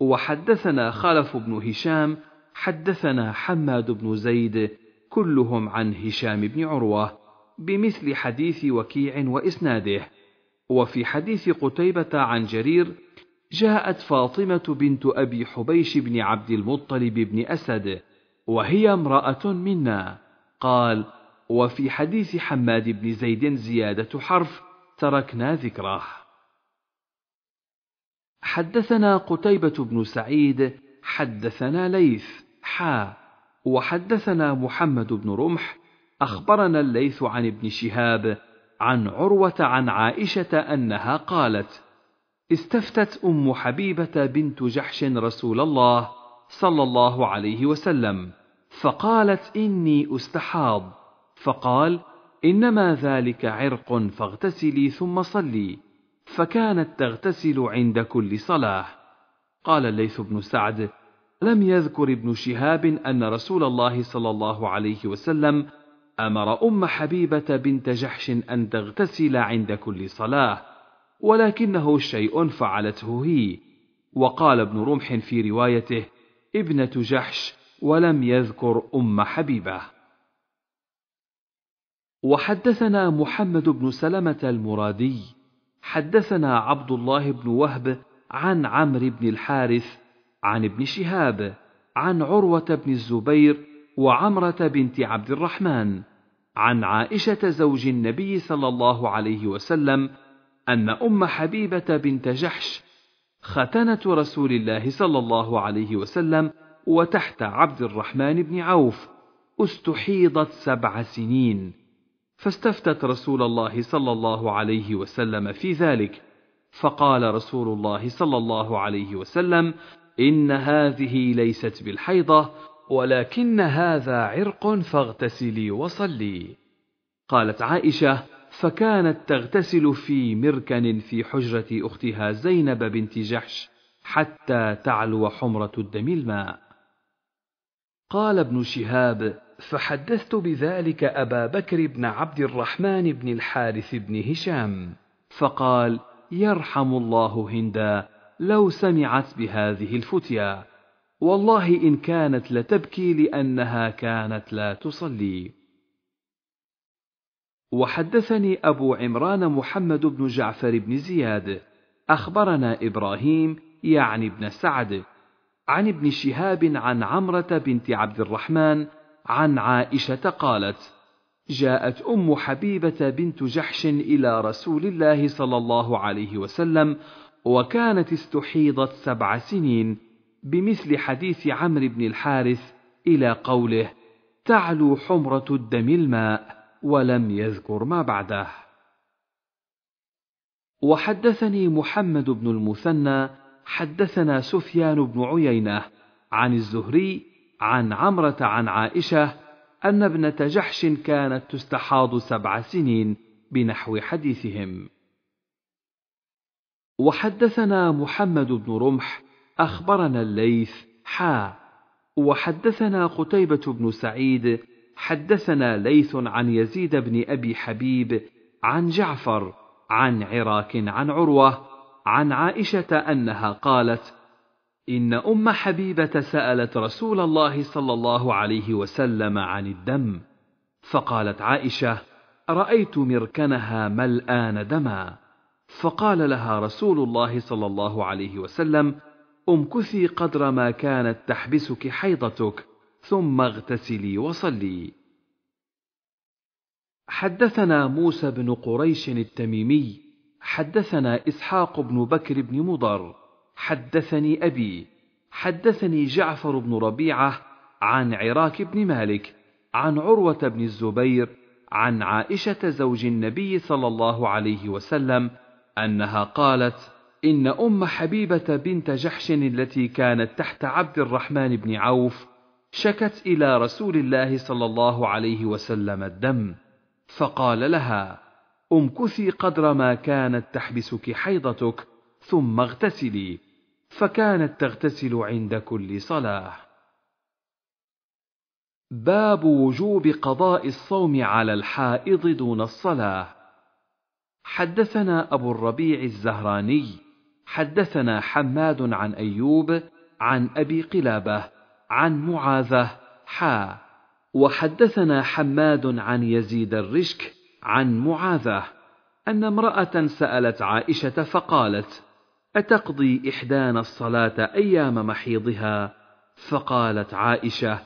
Speaker 1: وحدثنا خلف بن هشام حدثنا حماد بن زيد كلهم عن هشام بن عروة بمثل حديث وكيع وإسناده وفي حديث قتيبة عن جرير جاءت فاطمة بنت أبي حبيش بن عبد المطلب بن أسد وهي امرأة منا قال وفي حديث حماد بن زيد زيادة حرف تركنا ذكراه. حدثنا قتيبة بن سعيد حدثنا ليث حا وحدثنا محمد بن رمح أخبرنا الليث عن ابن شهاب عن عروة عن عائشة أنها قالت: استفتت أم حبيبة بنت جحش رسول الله صلى الله عليه وسلم، فقالت: إني أستحاض، فقال انما ذلك عرق فاغتسلي ثم صلي فكانت تغتسل عند كل صلاه قال الليث بن سعد لم يذكر ابن شهاب ان رسول الله صلى الله عليه وسلم امر ام حبيبه بنت جحش ان تغتسل عند كل صلاه ولكنه شيء فعلته هي وقال ابن رمح في روايته ابنه جحش ولم يذكر ام حبيبه وحدثنا محمد بن سلمة المرادي حدثنا عبد الله بن وهب عن عمرو بن الحارث عن ابن شهاب عن عروة بن الزبير وعمرة بنت عبد الرحمن عن عائشة زوج النبي صلى الله عليه وسلم أن أم حبيبة بنت جحش ختنة رسول الله صلى الله عليه وسلم وتحت عبد الرحمن بن عوف استحيضت سبع سنين فاستفتت رسول الله صلى الله عليه وسلم في ذلك فقال رسول الله صلى الله عليه وسلم ان هذه ليست بالحيضه ولكن هذا عرق فاغتسلي وصلي قالت عائشه فكانت تغتسل في مركن في حجره اختها زينب بنت جحش حتى تعلو حمره الدم الماء قال ابن شهاب فحدثت بذلك ابا بكر بن عبد الرحمن بن الحارث بن هشام فقال يرحم الله هندا لو سمعت بهذه الفتيا والله ان كانت لتبكي لانها كانت لا تصلي وحدثني ابو عمران محمد بن جعفر بن زياد اخبرنا ابراهيم يعني بن سعد عن ابن شهاب عن عمره بنت عبد الرحمن عن عائشه قالت جاءت ام حبيبه بنت جحش الى رسول الله صلى الله عليه وسلم وكانت استحيضت سبع سنين بمثل حديث عمرو بن الحارث الى قوله تعلو حمره الدم الماء ولم يذكر ما بعده وحدثني محمد بن المثنى حدثنا سفيان بن عيينه عن الزهري عن عمرة عن عائشة أن ابنة جحش كانت تستحاض سبع سنين بنحو حديثهم. وحدثنا محمد بن رمح أخبرنا الليث حا وحدثنا قتيبة بن سعيد حدثنا ليث عن يزيد بن أبي حبيب عن جعفر عن عراك عن عروة عن عائشة أنها قالت: إن أم حبيبة سألت رسول الله صلى الله عليه وسلم عن الدم، فقالت عائشة: رأيت مركنها ملآن دما، فقال لها رسول الله صلى الله عليه وسلم: امكثي قدر ما كانت تحبسك حيضتك، ثم اغتسلي وصلي. حدثنا موسى بن قريش التميمي، حدثنا إسحاق بن بكر بن مضر، حدثني أبي حدثني جعفر بن ربيعة عن عراك بن مالك عن عروة بن الزبير عن عائشة زوج النبي صلى الله عليه وسلم أنها قالت: إن أم حبيبة بنت جحش التي كانت تحت عبد الرحمن بن عوف شكت إلى رسول الله صلى الله عليه وسلم الدم، فقال لها: امكثي قدر ما كانت تحبسك حيضتك، ثم اغتسلي. فكانت تغتسل عند كل صلاه باب وجوب قضاء الصوم على الحائض دون الصلاه حدثنا ابو الربيع الزهراني حدثنا حماد عن ايوب عن ابي قلابه عن معاذه حا وحدثنا حماد عن يزيد الرشك عن معاذه ان امراه سالت عائشه فقالت أتقضي إحدانا الصلاة أيام محيضها؟ فقالت عائشة: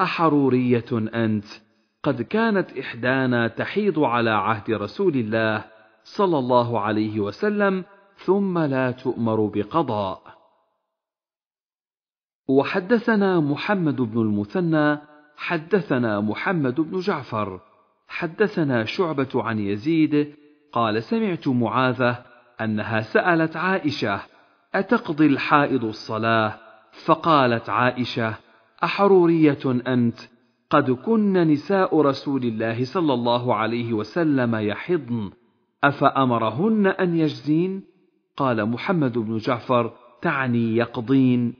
Speaker 1: أحرورية أنت؟ قد كانت إحدانا تحيض على عهد رسول الله صلى الله عليه وسلم ثم لا تؤمر بقضاء. وحدثنا محمد بن المثنى حدثنا محمد بن جعفر حدثنا شعبة عن يزيد قال سمعت معاذة انها سالت عائشه اتقضي الحائض الصلاه فقالت عائشه احروريه انت قد كن نساء رسول الله صلى الله عليه وسلم يحضن افامرهن ان يجزين قال محمد بن جعفر تعني يقضين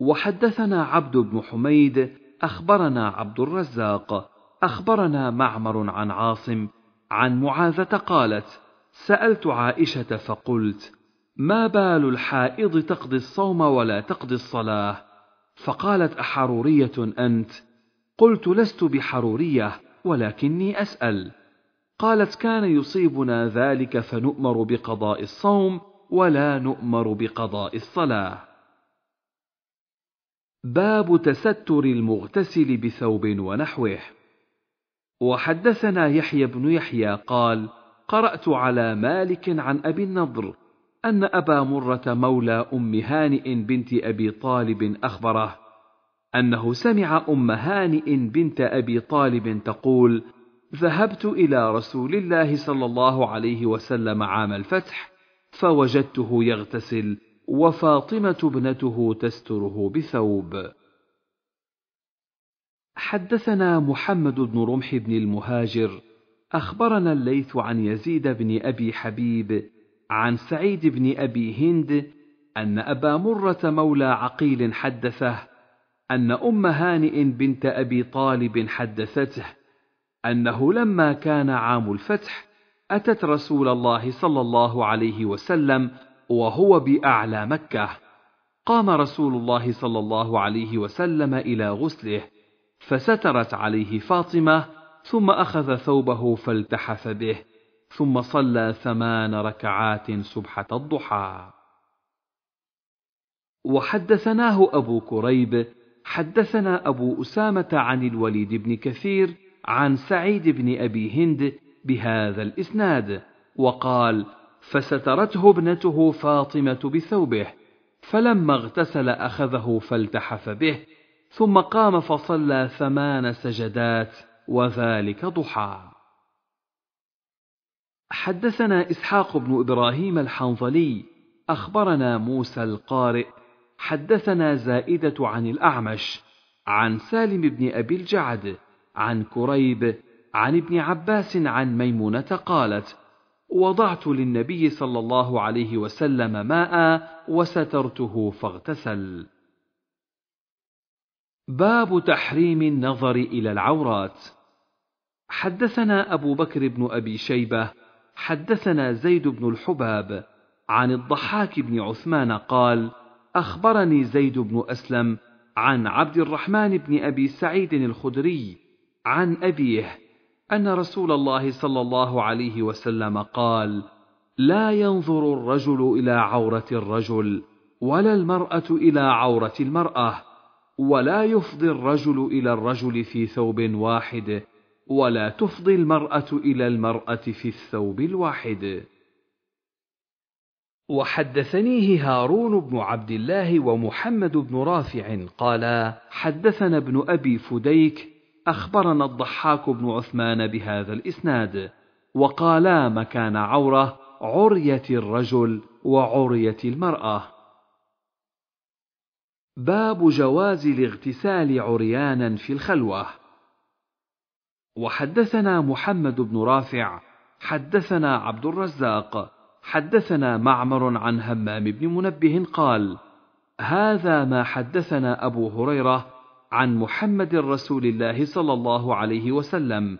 Speaker 1: وحدثنا عبد بن حميد اخبرنا عبد الرزاق اخبرنا معمر عن عاصم عن معاذة قالت: سألت عائشة فقلت: ما بال الحائض تقضي الصوم ولا تقضي الصلاة؟ فقالت: أحرورية أنت؟ قلت: لست بحرورية ولكني أسأل. قالت: كان يصيبنا ذلك فنؤمر بقضاء الصوم ولا نؤمر بقضاء الصلاة. باب تستر المغتسل بثوب ونحوه وحدثنا يحيى بن يحيى قال قرات على مالك عن ابي النضر ان ابا مره مولى ام هانئ بنت ابي طالب اخبره انه سمع ام هانئ بنت ابي طالب تقول ذهبت الى رسول الله صلى الله عليه وسلم عام الفتح فوجدته يغتسل وفاطمه ابنته تستره بثوب حدثنا محمد بن رمح بن المهاجر اخبرنا الليث عن يزيد بن ابي حبيب عن سعيد بن ابي هند ان ابا مره مولى عقيل حدثه ان ام هانئ بنت ابي طالب حدثته انه لما كان عام الفتح اتت رسول الله صلى الله عليه وسلم وهو باعلى مكه قام رسول الله صلى الله عليه وسلم الى غسله فسترت عليه فاطمة ثم أخذ ثوبه فالتحف به ثم صلى ثمان ركعات سبحة الضحى وحدثناه أبو كريب حدثنا أبو أسامة عن الوليد بن كثير عن سعيد بن أبي هند بهذا الإسناد وقال فسترته ابنته فاطمة بثوبه فلما اغتسل أخذه فالتحف به ثم قام فصلى ثمان سجدات وذلك ضحى حدثنا اسحاق بن ابراهيم الحنظلي اخبرنا موسى القارئ حدثنا زائده عن الاعمش عن سالم بن ابي الجعد عن كريب عن ابن عباس عن ميمونه قالت وضعت للنبي صلى الله عليه وسلم ماء وسترته فاغتسل باب تحريم النظر الى العورات حدثنا ابو بكر بن ابي شيبه حدثنا زيد بن الحباب عن الضحاك بن عثمان قال اخبرني زيد بن اسلم عن عبد الرحمن بن ابي سعيد الخدري عن ابيه ان رسول الله صلى الله عليه وسلم قال لا ينظر الرجل الى عوره الرجل ولا المراه الى عوره المراه ولا يفضي الرجل الى الرجل في ثوب واحد ولا تفضي المراه الى المراه في الثوب الواحد وحدثنيه هارون بن عبد الله ومحمد بن رافع قالا حدثنا ابن ابي فديك اخبرنا الضحاك بن عثمان بهذا الاسناد وقالا مكان عوره عريه الرجل وعريه المراه باب جواز الاغتسال عريانا في الخلوه وحدثنا محمد بن رافع حدثنا عبد الرزاق حدثنا معمر عن همام بن منبه قال هذا ما حدثنا ابو هريره عن محمد رسول الله صلى الله عليه وسلم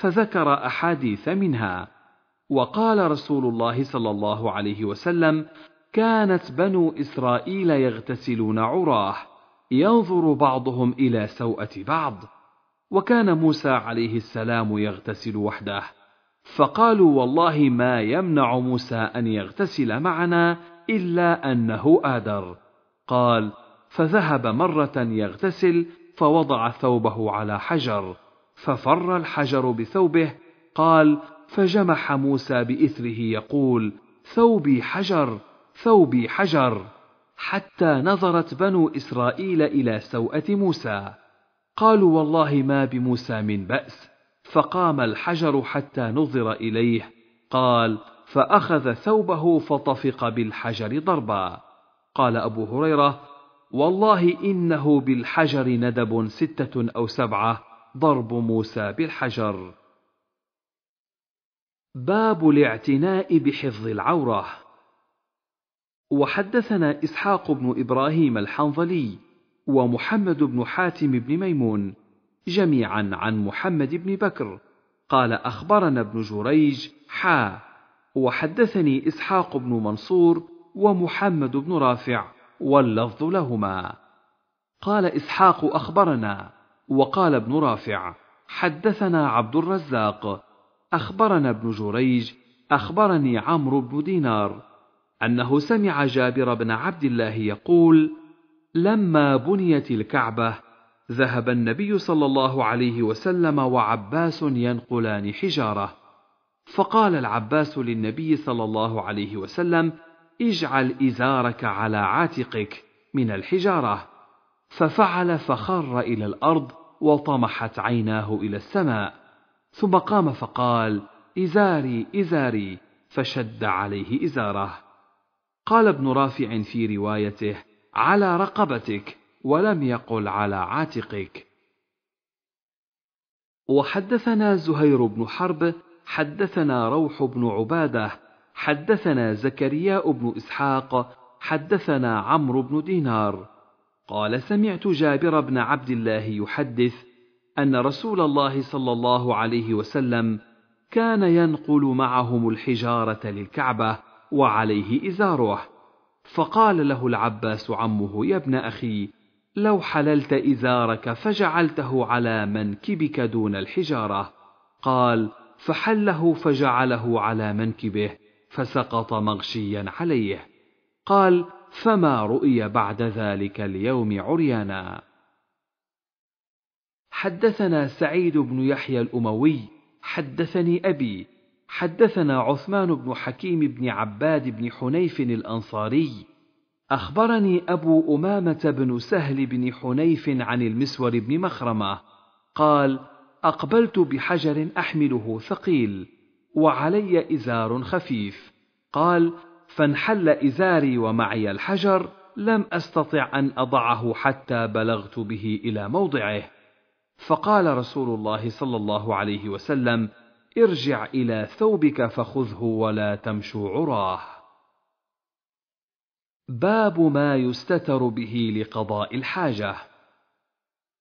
Speaker 1: فذكر احاديث منها وقال رسول الله صلى الله عليه وسلم كانت بنو اسرائيل يغتسلون عراه ينظر بعضهم الى سوءه بعض وكان موسى عليه السلام يغتسل وحده فقالوا والله ما يمنع موسى ان يغتسل معنا الا انه ادر قال فذهب مره يغتسل فوضع ثوبه على حجر ففر الحجر بثوبه قال فجمح موسى باثره يقول ثوبي حجر ثوبي حجر حتى نظرت بنو اسرائيل الى سوءه موسى قالوا والله ما بموسى من باس فقام الحجر حتى نظر اليه قال فاخذ ثوبه فطفق بالحجر ضربا قال ابو هريره والله انه بالحجر ندب سته او سبعه ضرب موسى بالحجر باب الاعتناء بحفظ العوره وحدثنا اسحاق بن ابراهيم الحنظلي ومحمد بن حاتم بن ميمون جميعا عن محمد بن بكر قال اخبرنا ابن جريج حا وحدثني اسحاق بن منصور ومحمد بن رافع واللفظ لهما قال اسحاق اخبرنا وقال ابن رافع حدثنا عبد الرزاق اخبرنا ابن جريج اخبرني عمرو بن دينار انه سمع جابر بن عبد الله يقول لما بنيت الكعبه ذهب النبي صلى الله عليه وسلم وعباس ينقلان حجاره فقال العباس للنبي صلى الله عليه وسلم اجعل ازارك على عاتقك من الحجاره ففعل فخر الى الارض وطمحت عيناه الى السماء ثم قام فقال ازاري ازاري فشد عليه ازاره قال ابن رافع في روايته على رقبتك ولم يقل على عاتقك وحدثنا زهير بن حرب حدثنا روح بن عباده حدثنا زكريا بن اسحاق حدثنا عمرو بن دينار قال سمعت جابر بن عبد الله يحدث ان رسول الله صلى الله عليه وسلم كان ينقل معهم الحجاره للكعبه وعليه ازاره فقال له العباس عمه يا ابن اخي لو حللت ازارك فجعلته على منكبك دون الحجاره قال فحله فجعله على منكبه فسقط مغشيا عليه قال فما رؤي بعد ذلك اليوم عريانا حدثنا سعيد بن يحيى الاموي حدثني ابي حدثنا عثمان بن حكيم بن عباد بن حنيف الانصاري اخبرني ابو امامه بن سهل بن حنيف عن المسور بن مخرمه قال اقبلت بحجر احمله ثقيل وعلي ازار خفيف قال فانحل ازاري ومعي الحجر لم استطع ان اضعه حتى بلغت به الى موضعه فقال رسول الله صلى الله عليه وسلم ارجع إلى ثوبك فخذه ولا تمش عراه. باب ما يستتر به لقضاء الحاجة.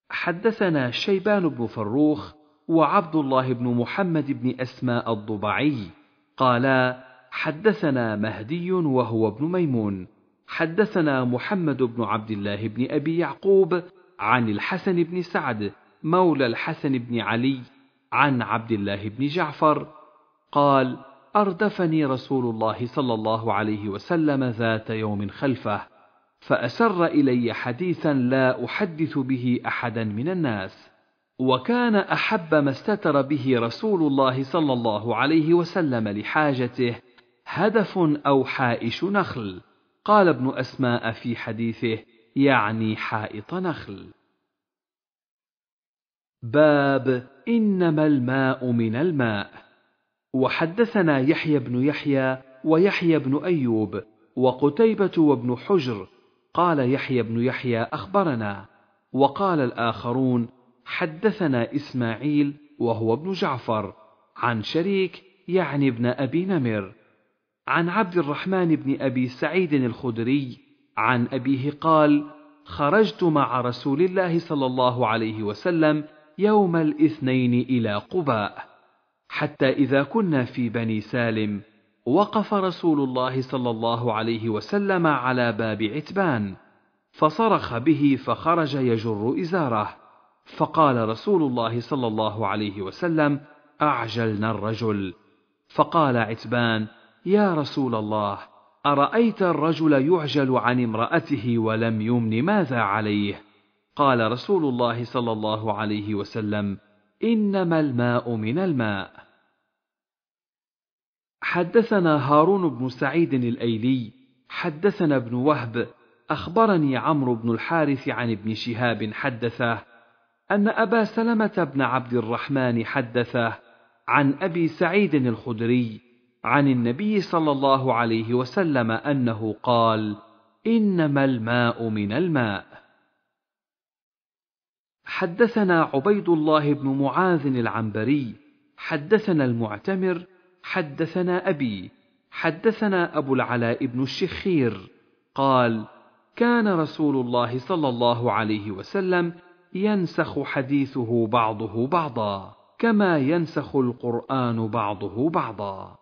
Speaker 1: حدثنا شيبان بن فروخ وعبد الله بن محمد بن أسماء الضبعي قالا: حدثنا مهدي وهو ابن ميمون، حدثنا محمد بن عبد الله بن أبي يعقوب عن الحسن بن سعد مولى الحسن بن علي عن عبد الله بن جعفر قال اردفني رسول الله صلى الله عليه وسلم ذات يوم خلفه فاسر الي حديثا لا احدث به احدا من الناس وكان احب ما استتر به رسول الله صلى الله عليه وسلم لحاجته هدف او حائش نخل قال ابن اسماء في حديثه يعني حائط نخل باب انما الماء من الماء وحدثنا يحيى بن يحيى ويحيى بن ايوب وقتيبه وابن حجر قال يحيى بن يحيى اخبرنا وقال الاخرون حدثنا اسماعيل وهو ابن جعفر عن شريك يعني ابن ابي نمر عن عبد الرحمن بن ابي سعيد الخدري عن ابيه قال خرجت مع رسول الله صلى الله عليه وسلم يوم الاثنين إلى قباء حتى إذا كنا في بني سالم وقف رسول الله صلى الله عليه وسلم على باب عتبان فصرخ به فخرج يجر إزاره فقال رسول الله صلى الله عليه وسلم أعجلنا الرجل فقال عتبان يا رسول الله أرأيت الرجل يعجل عن امرأته ولم يمن ماذا عليه؟ قال رسول الله صلى الله عليه وسلم انما الماء من الماء حدثنا هارون بن سعيد الايلي حدثنا ابن وهب اخبرني عمرو بن الحارث عن ابن شهاب حدثه ان ابا سلمه بن عبد الرحمن حدثه عن ابي سعيد الخدري عن النبي صلى الله عليه وسلم انه قال انما الماء من الماء حدثنا عبيد الله بن معاذ العنبري حدثنا المعتمر حدثنا ابي حدثنا ابو العلاء بن الشخير قال كان رسول الله صلى الله عليه وسلم ينسخ حديثه بعضه بعضا كما ينسخ القران بعضه بعضا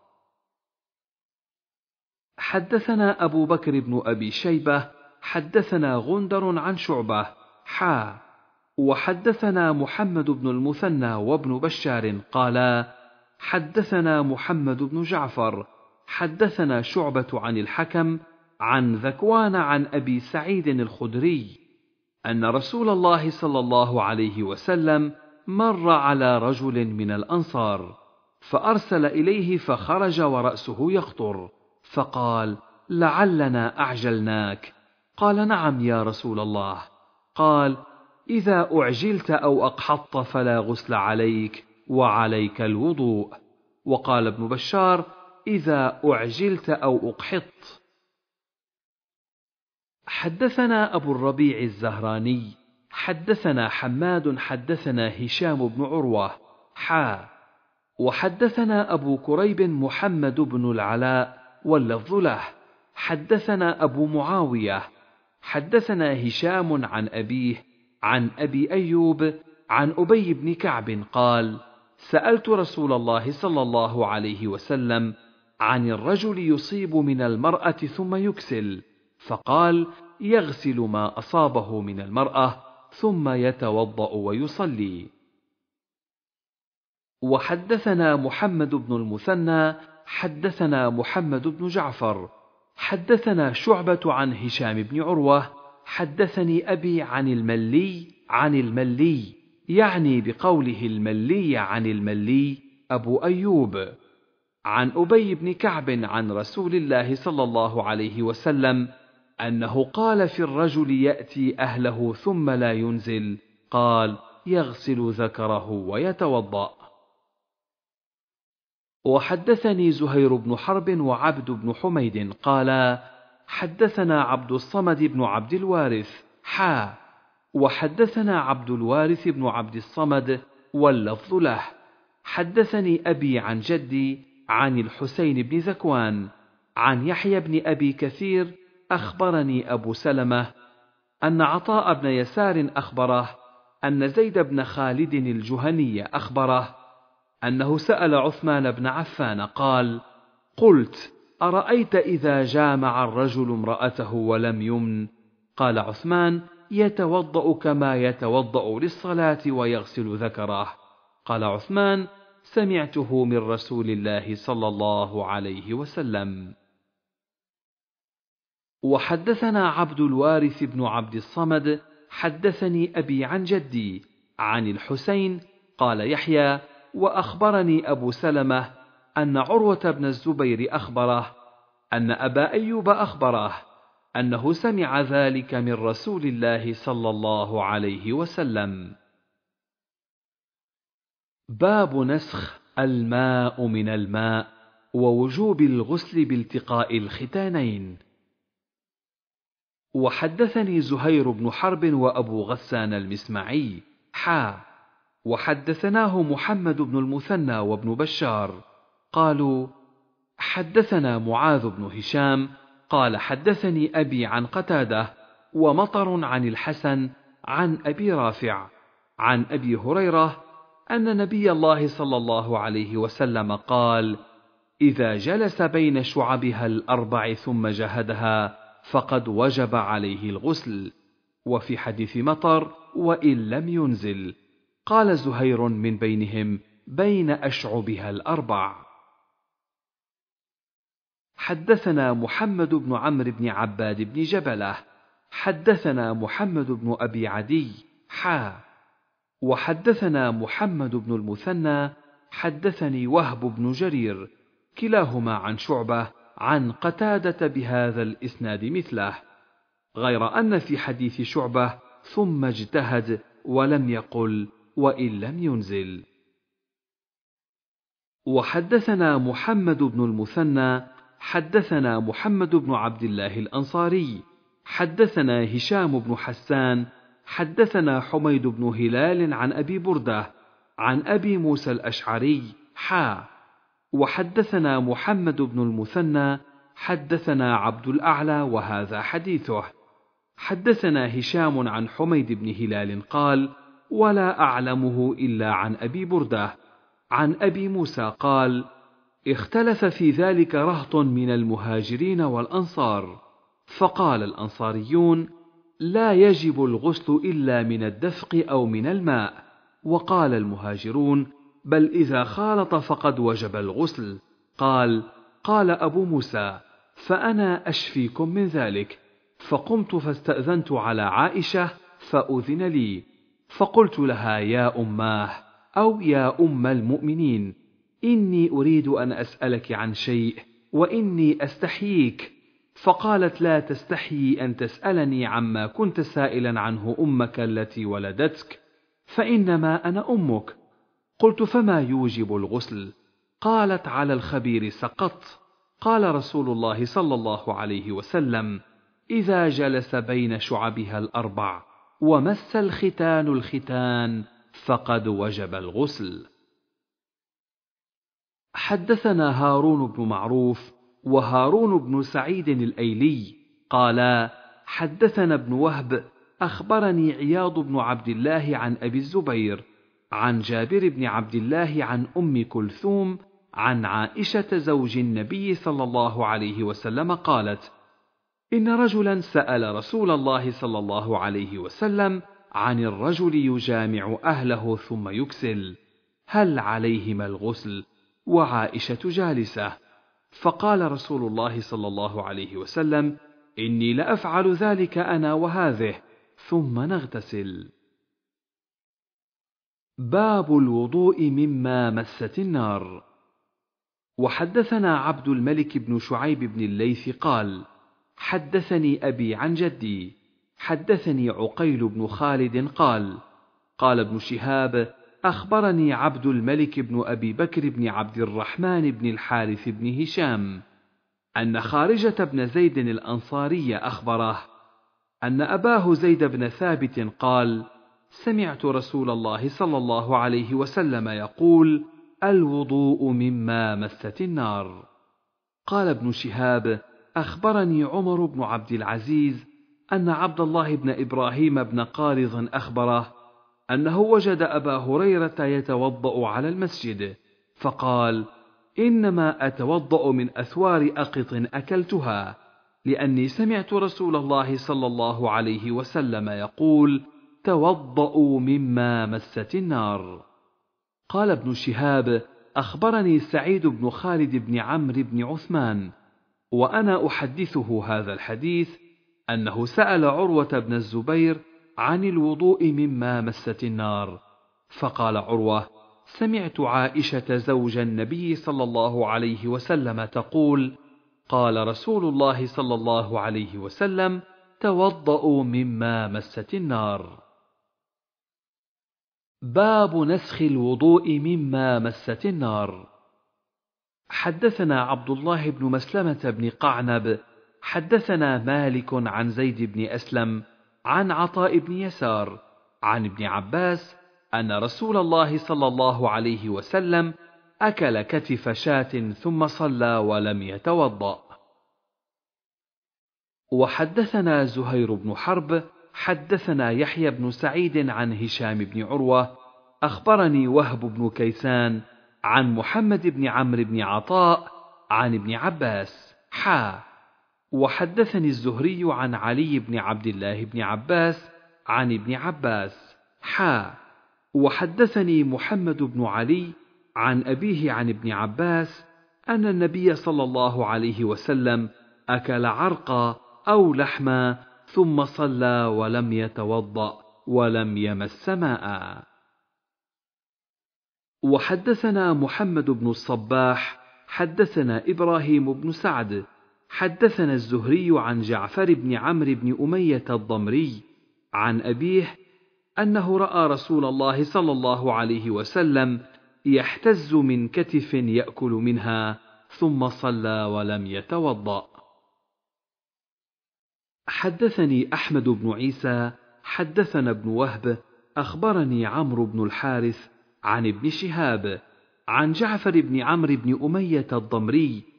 Speaker 1: حدثنا ابو بكر بن ابي شيبه حدثنا غندر عن شعبه حا وحدثنا محمد بن المثنى وابن بشار قالا حدثنا محمد بن جعفر حدثنا شعبه عن الحكم عن ذكوان عن ابي سعيد الخدري ان رسول الله صلى الله عليه وسلم مر على رجل من الانصار فارسل اليه فخرج وراسه يخطر فقال لعلنا اعجلناك قال نعم يا رسول الله قال اذا اعجلت او اقحطت فلا غسل عليك وعليك الوضوء وقال ابن بشار اذا اعجلت او اقحطت حدثنا ابو الربيع الزهراني حدثنا حماد حدثنا هشام بن عروه حا وحدثنا ابو كريب محمد بن العلاء واللفظ له حدثنا ابو معاويه حدثنا هشام عن ابيه عن ابي ايوب عن ابي بن كعب قال سالت رسول الله صلى الله عليه وسلم عن الرجل يصيب من المراه ثم يكسل فقال يغسل ما اصابه من المراه ثم يتوضا ويصلي وحدثنا محمد بن المثنى حدثنا محمد بن جعفر حدثنا شعبه عن هشام بن عروه حدثني أبي عن الملي عن الملي يعني بقوله الملي عن الملي أبو أيوب عن أبي بن كعب عن رسول الله صلى الله عليه وسلم أنه قال في الرجل يأتي أهله ثم لا ينزل قال يغسل ذكره ويتوضأ وحدثني زهير بن حرب وعبد بن حميد قالا حدثنا عبد الصمد بن عبد الوارث حا وحدثنا عبد الوارث بن عبد الصمد واللفظ له حدثني أبي عن جدي عن الحسين بن زكوان عن يحيى بن أبي كثير أخبرني أبو سلمة أن عطاء بن يسار أخبره أن زيد بن خالد الجهني أخبره أنه سأل عثمان بن عفان قال: قلت: ارايت اذا جامع الرجل امراته ولم يمن قال عثمان يتوضا كما يتوضا للصلاه ويغسل ذكره قال عثمان سمعته من رسول الله صلى الله عليه وسلم وحدثنا عبد الوارث بن عبد الصمد حدثني ابي عن جدي عن الحسين قال يحيى واخبرني ابو سلمه أن عروة بن الزبير أخبره أن أبا أيوب أخبره أنه سمع ذلك من رسول الله صلى الله عليه وسلم. باب نسخ الماء من الماء ووجوب الغسل بالتقاء الختانين. وحدثني زهير بن حرب وأبو غسان المسمعي حا وحدثناه محمد بن المثنى وابن بشار قالوا حدثنا معاذ بن هشام قال حدثني ابي عن قتاده ومطر عن الحسن عن ابي رافع عن ابي هريره ان نبي الله صلى الله عليه وسلم قال اذا جلس بين شعبها الاربع ثم جهدها فقد وجب عليه الغسل وفي حديث مطر وان لم ينزل قال زهير من بينهم بين اشعبها الاربع حدثنا محمد بن عمرو بن عباد بن جبله حدثنا محمد بن ابي عدي حا وحدثنا محمد بن المثنى حدثني وهب بن جرير كلاهما عن شعبه عن قتاده بهذا الاسناد مثله غير ان في حديث شعبه ثم اجتهد ولم يقل وان لم ينزل وحدثنا محمد بن المثنى حدثنا محمد بن عبد الله الانصاري حدثنا هشام بن حسان حدثنا حميد بن هلال عن ابي برده عن ابي موسى الاشعري حا وحدثنا محمد بن المثنى حدثنا عبد الاعلى وهذا حديثه حدثنا هشام عن حميد بن هلال قال ولا اعلمه الا عن ابي برده عن ابي موسى قال اختلف في ذلك رهط من المهاجرين والانصار فقال الانصاريون لا يجب الغسل الا من الدفق او من الماء وقال المهاجرون بل اذا خالط فقد وجب الغسل قال قال ابو موسى فانا اشفيكم من ذلك فقمت فاستاذنت على عائشه فاذن لي فقلت لها يا اماه او يا ام المؤمنين اني اريد ان اسالك عن شيء واني استحييك فقالت لا تستحيي ان تسالني عما كنت سائلا عنه امك التي ولدتك فانما انا امك قلت فما يوجب الغسل قالت على الخبير سقط قال رسول الله صلى الله عليه وسلم اذا جلس بين شعبها الاربع ومس الختان الختان فقد وجب الغسل حدثنا هارون بن معروف وهارون بن سعيد الايلي قالا حدثنا ابن وهب اخبرني عياض بن عبد الله عن ابي الزبير عن جابر بن عبد الله عن ام كلثوم عن عائشه زوج النبي صلى الله عليه وسلم قالت ان رجلا سال رسول الله صلى الله عليه وسلم عن الرجل يجامع اهله ثم يكسل هل عليهما الغسل وعائشه جالسه فقال رسول الله صلى الله عليه وسلم اني لافعل ذلك انا وهذه ثم نغتسل باب الوضوء مما مست النار وحدثنا عبد الملك بن شعيب بن الليث قال حدثني ابي عن جدي حدثني عقيل بن خالد قال قال ابن شهاب أخبرني عبد الملك بن أبي بكر بن عبد الرحمن بن الحارث بن هشام أن خارجة بن زيد الأنصاري أخبره أن أباه زيد بن ثابت قال: سمعت رسول الله صلى الله عليه وسلم يقول: الوضوء مما مست النار. قال ابن شهاب: أخبرني عمر بن عبد العزيز أن عبد الله بن إبراهيم بن قارض أخبره أنه وجد أبا هريرة يتوضأ على المسجد فقال إنما أتوضأ من أثوار أقط أكلتها لأني سمعت رسول الله صلى الله عليه وسلم يقول توضأوا مما مست النار قال ابن شهاب أخبرني سعيد بن خالد بن عمرو بن عثمان وأنا أحدثه هذا الحديث أنه سأل عروة بن الزبير عن الوضوء مما مست النار فقال عروه سمعت عائشه زوج النبي صلى الله عليه وسلم تقول قال رسول الله صلى الله عليه وسلم توضأوا مما مست النار باب نسخ الوضوء مما مست النار حدثنا عبد الله بن مسلمة بن قعنب حدثنا مالك عن زيد بن أسلم عن عطاء بن يسار عن ابن عباس ان رسول الله صلى الله عليه وسلم اكل كتف شاه ثم صلى ولم يتوضا وحدثنا زهير بن حرب حدثنا يحيى بن سعيد عن هشام بن عروه اخبرني وهب بن كيسان عن محمد بن عمرو بن عطاء عن ابن عباس حا وحدثني الزهري عن علي بن عبد الله بن عباس عن ابن عباس حا وحدثني محمد بن علي عن أبيه عن ابن عباس أن النبي صلى الله عليه وسلم أكل عرقا أو لحما ثم صلى ولم يتوضأ ولم يمس ماء. وحدثنا محمد بن الصباح حدثنا إبراهيم بن سعد حدثنا الزهري عن جعفر بن عمرو بن اميه الضمري عن ابيه انه راى رسول الله صلى الله عليه وسلم يحتز من كتف ياكل منها ثم صلى ولم يتوضا حدثني احمد بن عيسى حدثنا ابن وهب اخبرني عمرو بن الحارث عن ابن شهاب عن جعفر بن عمرو بن اميه الضمري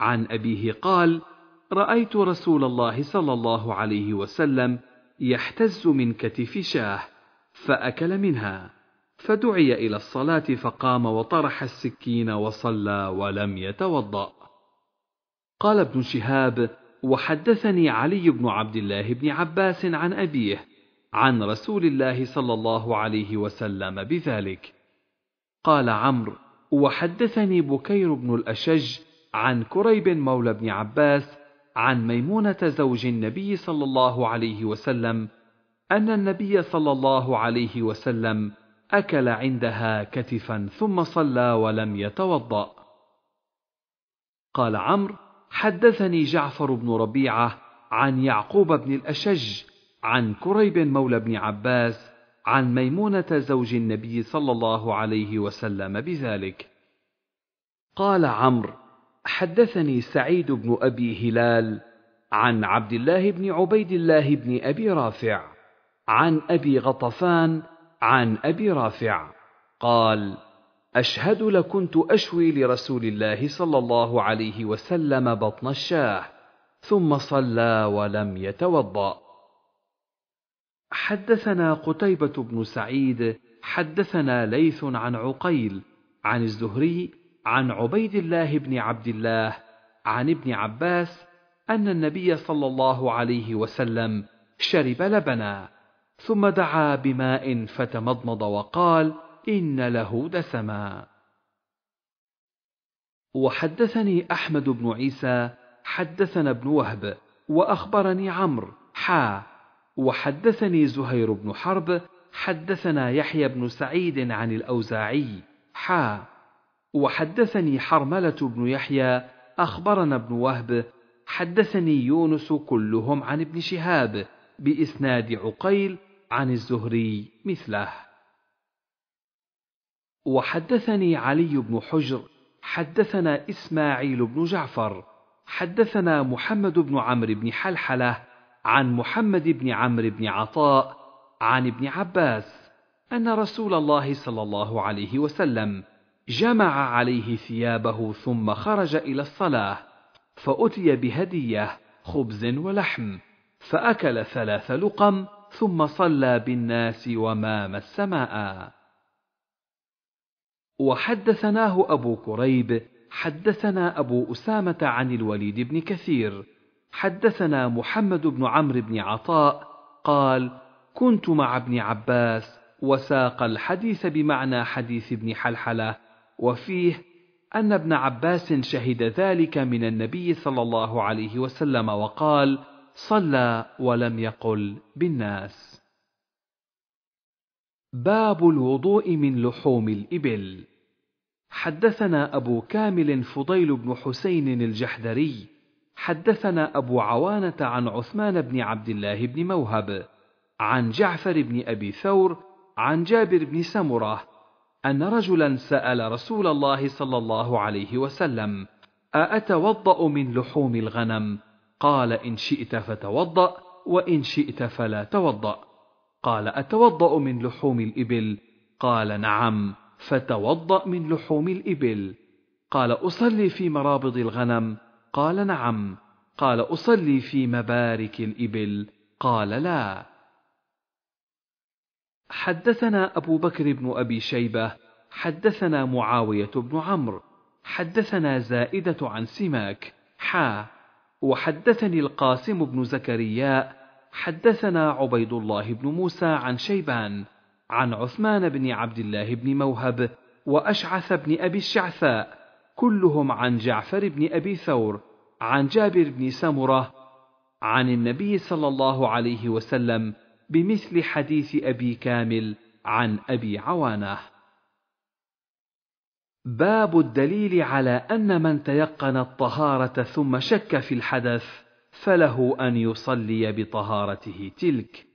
Speaker 1: عن أبيه قال: رأيت رسول الله صلى الله عليه وسلم يحتز من كتف شاه، فأكل منها، فدعي إلى الصلاة فقام وطرح السكين وصلى ولم يتوضأ. قال ابن شهاب: وحدثني علي بن عبد الله بن عباس عن أبيه، عن رسول الله صلى الله عليه وسلم بذلك. قال عمرو: وحدثني بكير بن الأشج عن كريب مولى بن عباس عن ميمونه زوج النبي صلى الله عليه وسلم ان النبي صلى الله عليه وسلم اكل عندها كتفا ثم صلى ولم يتوضا قال عمرو حدثني جعفر بن ربيعه عن يعقوب بن الاشج عن كريب مولى بن عباس عن ميمونه زوج النبي صلى الله عليه وسلم بذلك قال عمرو حدثني سعيد بن ابي هلال عن عبد الله بن عبيد الله بن ابي رافع عن ابي غطفان عن ابي رافع قال اشهد لكنت اشوي لرسول الله صلى الله عليه وسلم بطن الشاه ثم صلى ولم يتوضا حدثنا قتيبه بن سعيد حدثنا ليث عن عقيل عن الزهري عن عبيد الله بن عبد الله عن ابن عباس ان النبي صلى الله عليه وسلم شرب لبنا ثم دعا بماء فتمضمض وقال ان له دسما وحدثني احمد بن عيسى حدثنا ابن وهب واخبرني عمرو حا وحدثني زهير بن حرب حدثنا يحيى بن سعيد عن الاوزاعي حا وحدثني حرملة بن يحيى أخبرنا ابن وهب حدثني يونس كلهم عن ابن شهاب بإسناد عقيل عن الزهري مثله وحدثني علي بن حجر حدثنا إسماعيل بن جعفر حدثنا محمد بن عمرو بن حلحلة عن محمد بن عمرو بن عطاء عن ابن عباس أن رسول الله صلى الله عليه وسلم جمع عليه ثيابه ثم خرج إلى الصلاة فأتي بهدية خبز ولحم فأكل ثلاث لقم ثم صلى بالناس وما مس ماء وحدثناه أبو كريب حدثنا أبو أسامة عن الوليد بن كثير حدثنا محمد بن عمرو بن عطاء قال كنت مع ابن عباس وساق الحديث بمعنى حديث ابن حلحله وفيه أن ابن عباس شهد ذلك من النبي صلى الله عليه وسلم وقال: صلى ولم يقل بالناس. باب الوضوء من لحوم الإبل حدثنا أبو كامل فضيل بن حسين الجحدري حدثنا أبو عوانة عن عثمان بن عبد الله بن موهب عن جعفر بن أبي ثور عن جابر بن سمرة أن رجلا سأل رسول الله صلى الله عليه وسلم: أأتوضأ من لحوم الغنم؟ قال: إن شئت فتوضأ، وإن شئت فلا توضأ. قال: أتوضأ من لحوم الإبل؟ قال: نعم، فتوضأ من لحوم الإبل. قال: أصلي في مرابض الغنم؟ قال: نعم. قال: أصلي في مبارك الإبل؟ قال: لا. حدثنا أبو بكر بن أبي شيبة حدثنا معاوية بن عمرو حدثنا زائدة عن سماك حا وحدثني القاسم بن زكريا حدثنا عبيد الله بن موسى عن شيبان عن عثمان بن عبد الله بن موهب وأشعث بن أبي الشعثاء كلهم عن جعفر بن أبي ثور عن جابر بن سمرة عن النبي صلى الله عليه وسلم بمثل حديث ابي كامل عن ابي عوانه باب الدليل على ان من تيقن الطهاره ثم شك في الحدث فله ان يصلي بطهارته تلك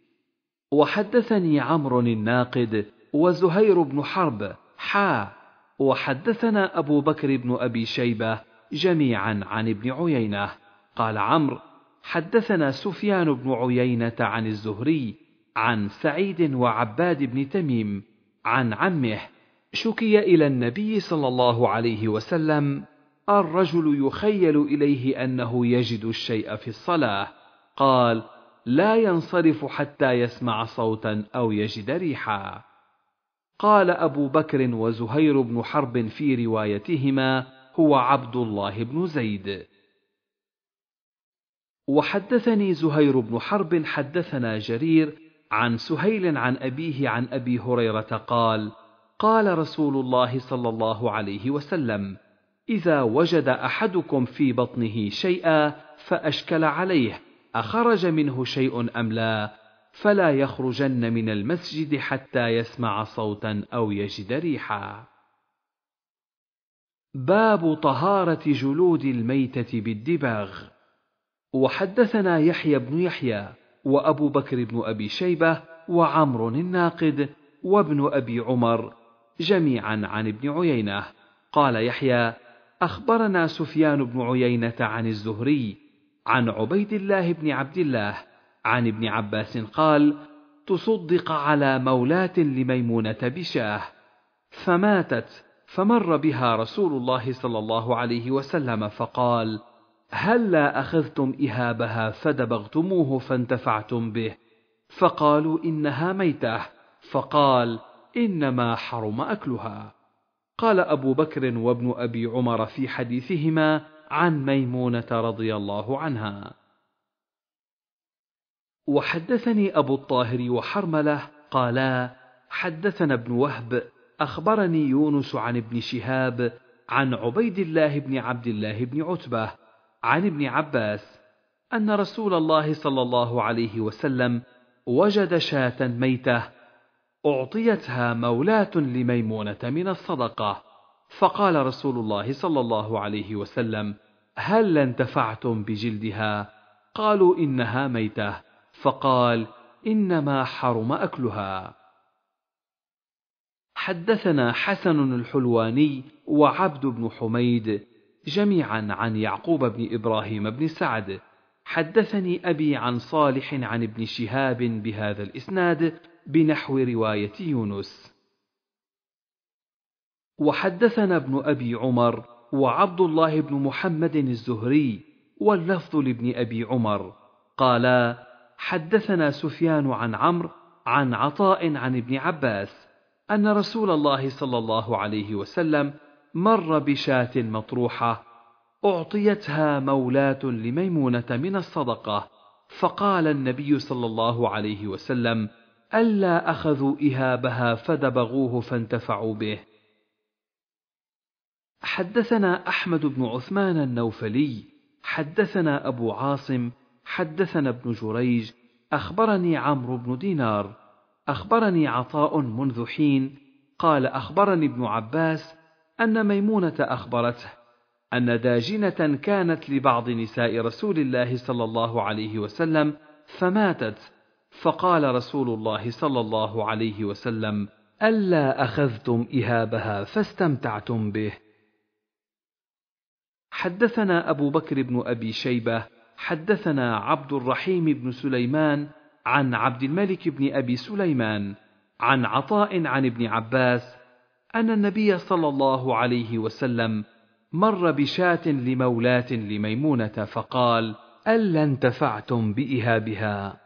Speaker 1: وحدثني عمرو الناقد وزهير بن حرب حا وحدثنا ابو بكر بن ابي شيبه جميعا عن ابن عيينه قال عمرو حدثنا سفيان بن عيينه عن الزهري عن سعيد وعباد بن تميم عن عمه شكي الى النبي صلى الله عليه وسلم الرجل يخيل اليه انه يجد الشيء في الصلاه قال لا ينصرف حتى يسمع صوتا او يجد ريحا قال ابو بكر وزهير بن حرب في روايتهما هو عبد الله بن زيد وحدثني زهير بن حرب حدثنا جرير عن سهيل عن أبيه عن أبي هريرة قال: قال رسول الله صلى الله عليه وسلم: إذا وجد أحدكم في بطنه شيئا فأشكل عليه أخرج منه شيء أم لا؟ فلا يخرجن من المسجد حتى يسمع صوتا أو يجد ريحا. باب طهارة جلود الميتة بالدباغ وحدثنا يحيى بن يحيى وأبو بكر بن أبي شيبة وعمر الناقد وابن أبي عمر جميعا عن ابن عيينة قال يحيى أخبرنا سفيان بن عيينة عن الزهري عن عبيد الله بن عبد الله عن ابن عباس قال تصدق على مولاة لميمونة بشاه فماتت فمر بها رسول الله صلى الله عليه وسلم فقال هلا أخذتم إهابها فدبغتموه فانتفعتم به فقالوا إنها ميتة فقال إنما حرم أكلها قال أبو بكر وابن أبي عمر في حديثهما عن ميمونة رضي الله عنها وحدثني أبو الطاهر وحرملة قالا حدثنا ابن وهب أخبرني يونس عن ابن شهاب عن عبيد الله بن عبد الله بن عتبة عن ابن عباس أن رسول الله صلى الله عليه وسلم وجد شاة ميتة أعطيتها مولاة لميمونة من الصدقة فقال رسول الله صلى الله عليه وسلم هل انتفعتم بجلدها قالوا إنها ميتة فقال إنما حرم أكلها حدثنا حسن الحلواني وعبد بن حميد جميعا عن يعقوب بن ابراهيم بن سعد حدثني ابي عن صالح عن ابن شهاب بهذا الاسناد بنحو روايه يونس وحدثنا ابن ابي عمر وعبد الله بن محمد الزهري واللفظ لابن ابي عمر قالا حدثنا سفيان عن عمرو عن عطاء عن ابن عباس ان رسول الله صلى الله عليه وسلم مر بشاة مطروحة أعطيتها مولاة لميمونة من الصدقة فقال النبي صلى الله عليه وسلم ألا أخذوا إهابها فدبغوه فانتفعوا به حدثنا أحمد بن عثمان النوفلي حدثنا أبو عاصم حدثنا ابن جريج أخبرني عمرو بن دينار أخبرني عطاء منذ حين قال أخبرني ابن عباس أن ميمونة أخبرته أن داجنة كانت لبعض نساء رسول الله صلى الله عليه وسلم فماتت فقال رسول الله صلى الله عليه وسلم ألا أخذتم إهابها فاستمتعتم به حدثنا أبو بكر بن أبي شيبة حدثنا عبد الرحيم بن سليمان عن عبد الملك بن أبي سليمان عن عطاء عن ابن عباس أن النبي صلى الله عليه وسلم مر بشاة لمولاة لميمونة فقال: ألا انتفعتم بإهابها.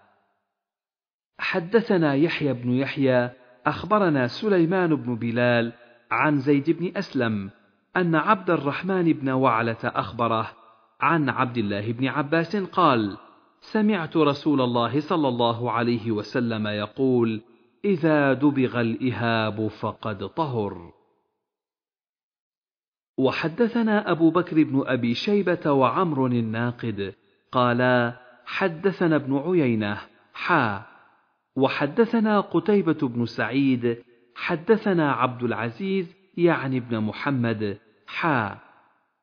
Speaker 1: حدثنا يحيى بن يحيى أخبرنا سليمان بن بلال عن زيد بن أسلم أن عبد الرحمن بن وعلة أخبره عن عبد الله بن عباس قال: سمعت رسول الله صلى الله عليه وسلم يقول: إذا دبغ الإهاب فقد طهر وحدثنا أبو بكر بن أبي شيبة وعمر الناقد قالا حدثنا ابن عيينة حا وحدثنا قتيبة بن سعيد حدثنا عبد العزيز يعني ابن محمد حا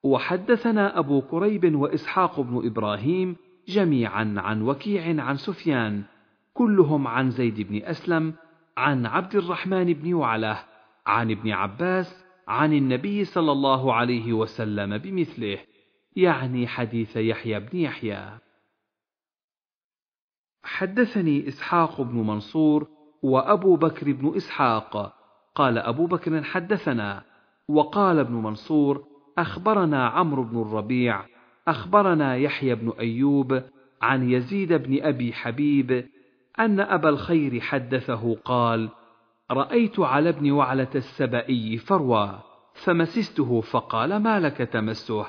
Speaker 1: وحدثنا أبو كريب وإسحاق بن إبراهيم جميعا عن وكيع عن سفيان كلهم عن زيد بن أسلم عن عبد الرحمن بن وعله عن ابن عباس عن النبي صلى الله عليه وسلم بمثله يعني حديث يحيى بن يحيى حدثني اسحاق بن منصور وابو بكر بن اسحاق قال ابو بكر حدثنا وقال ابن منصور اخبرنا عمرو بن الربيع اخبرنا يحيى بن ايوب عن يزيد بن ابي حبيب أن أبا الخير حدثه قال: رأيت على بن وعلة السبئي فروى فمسسته فقال ما لك تمسه؟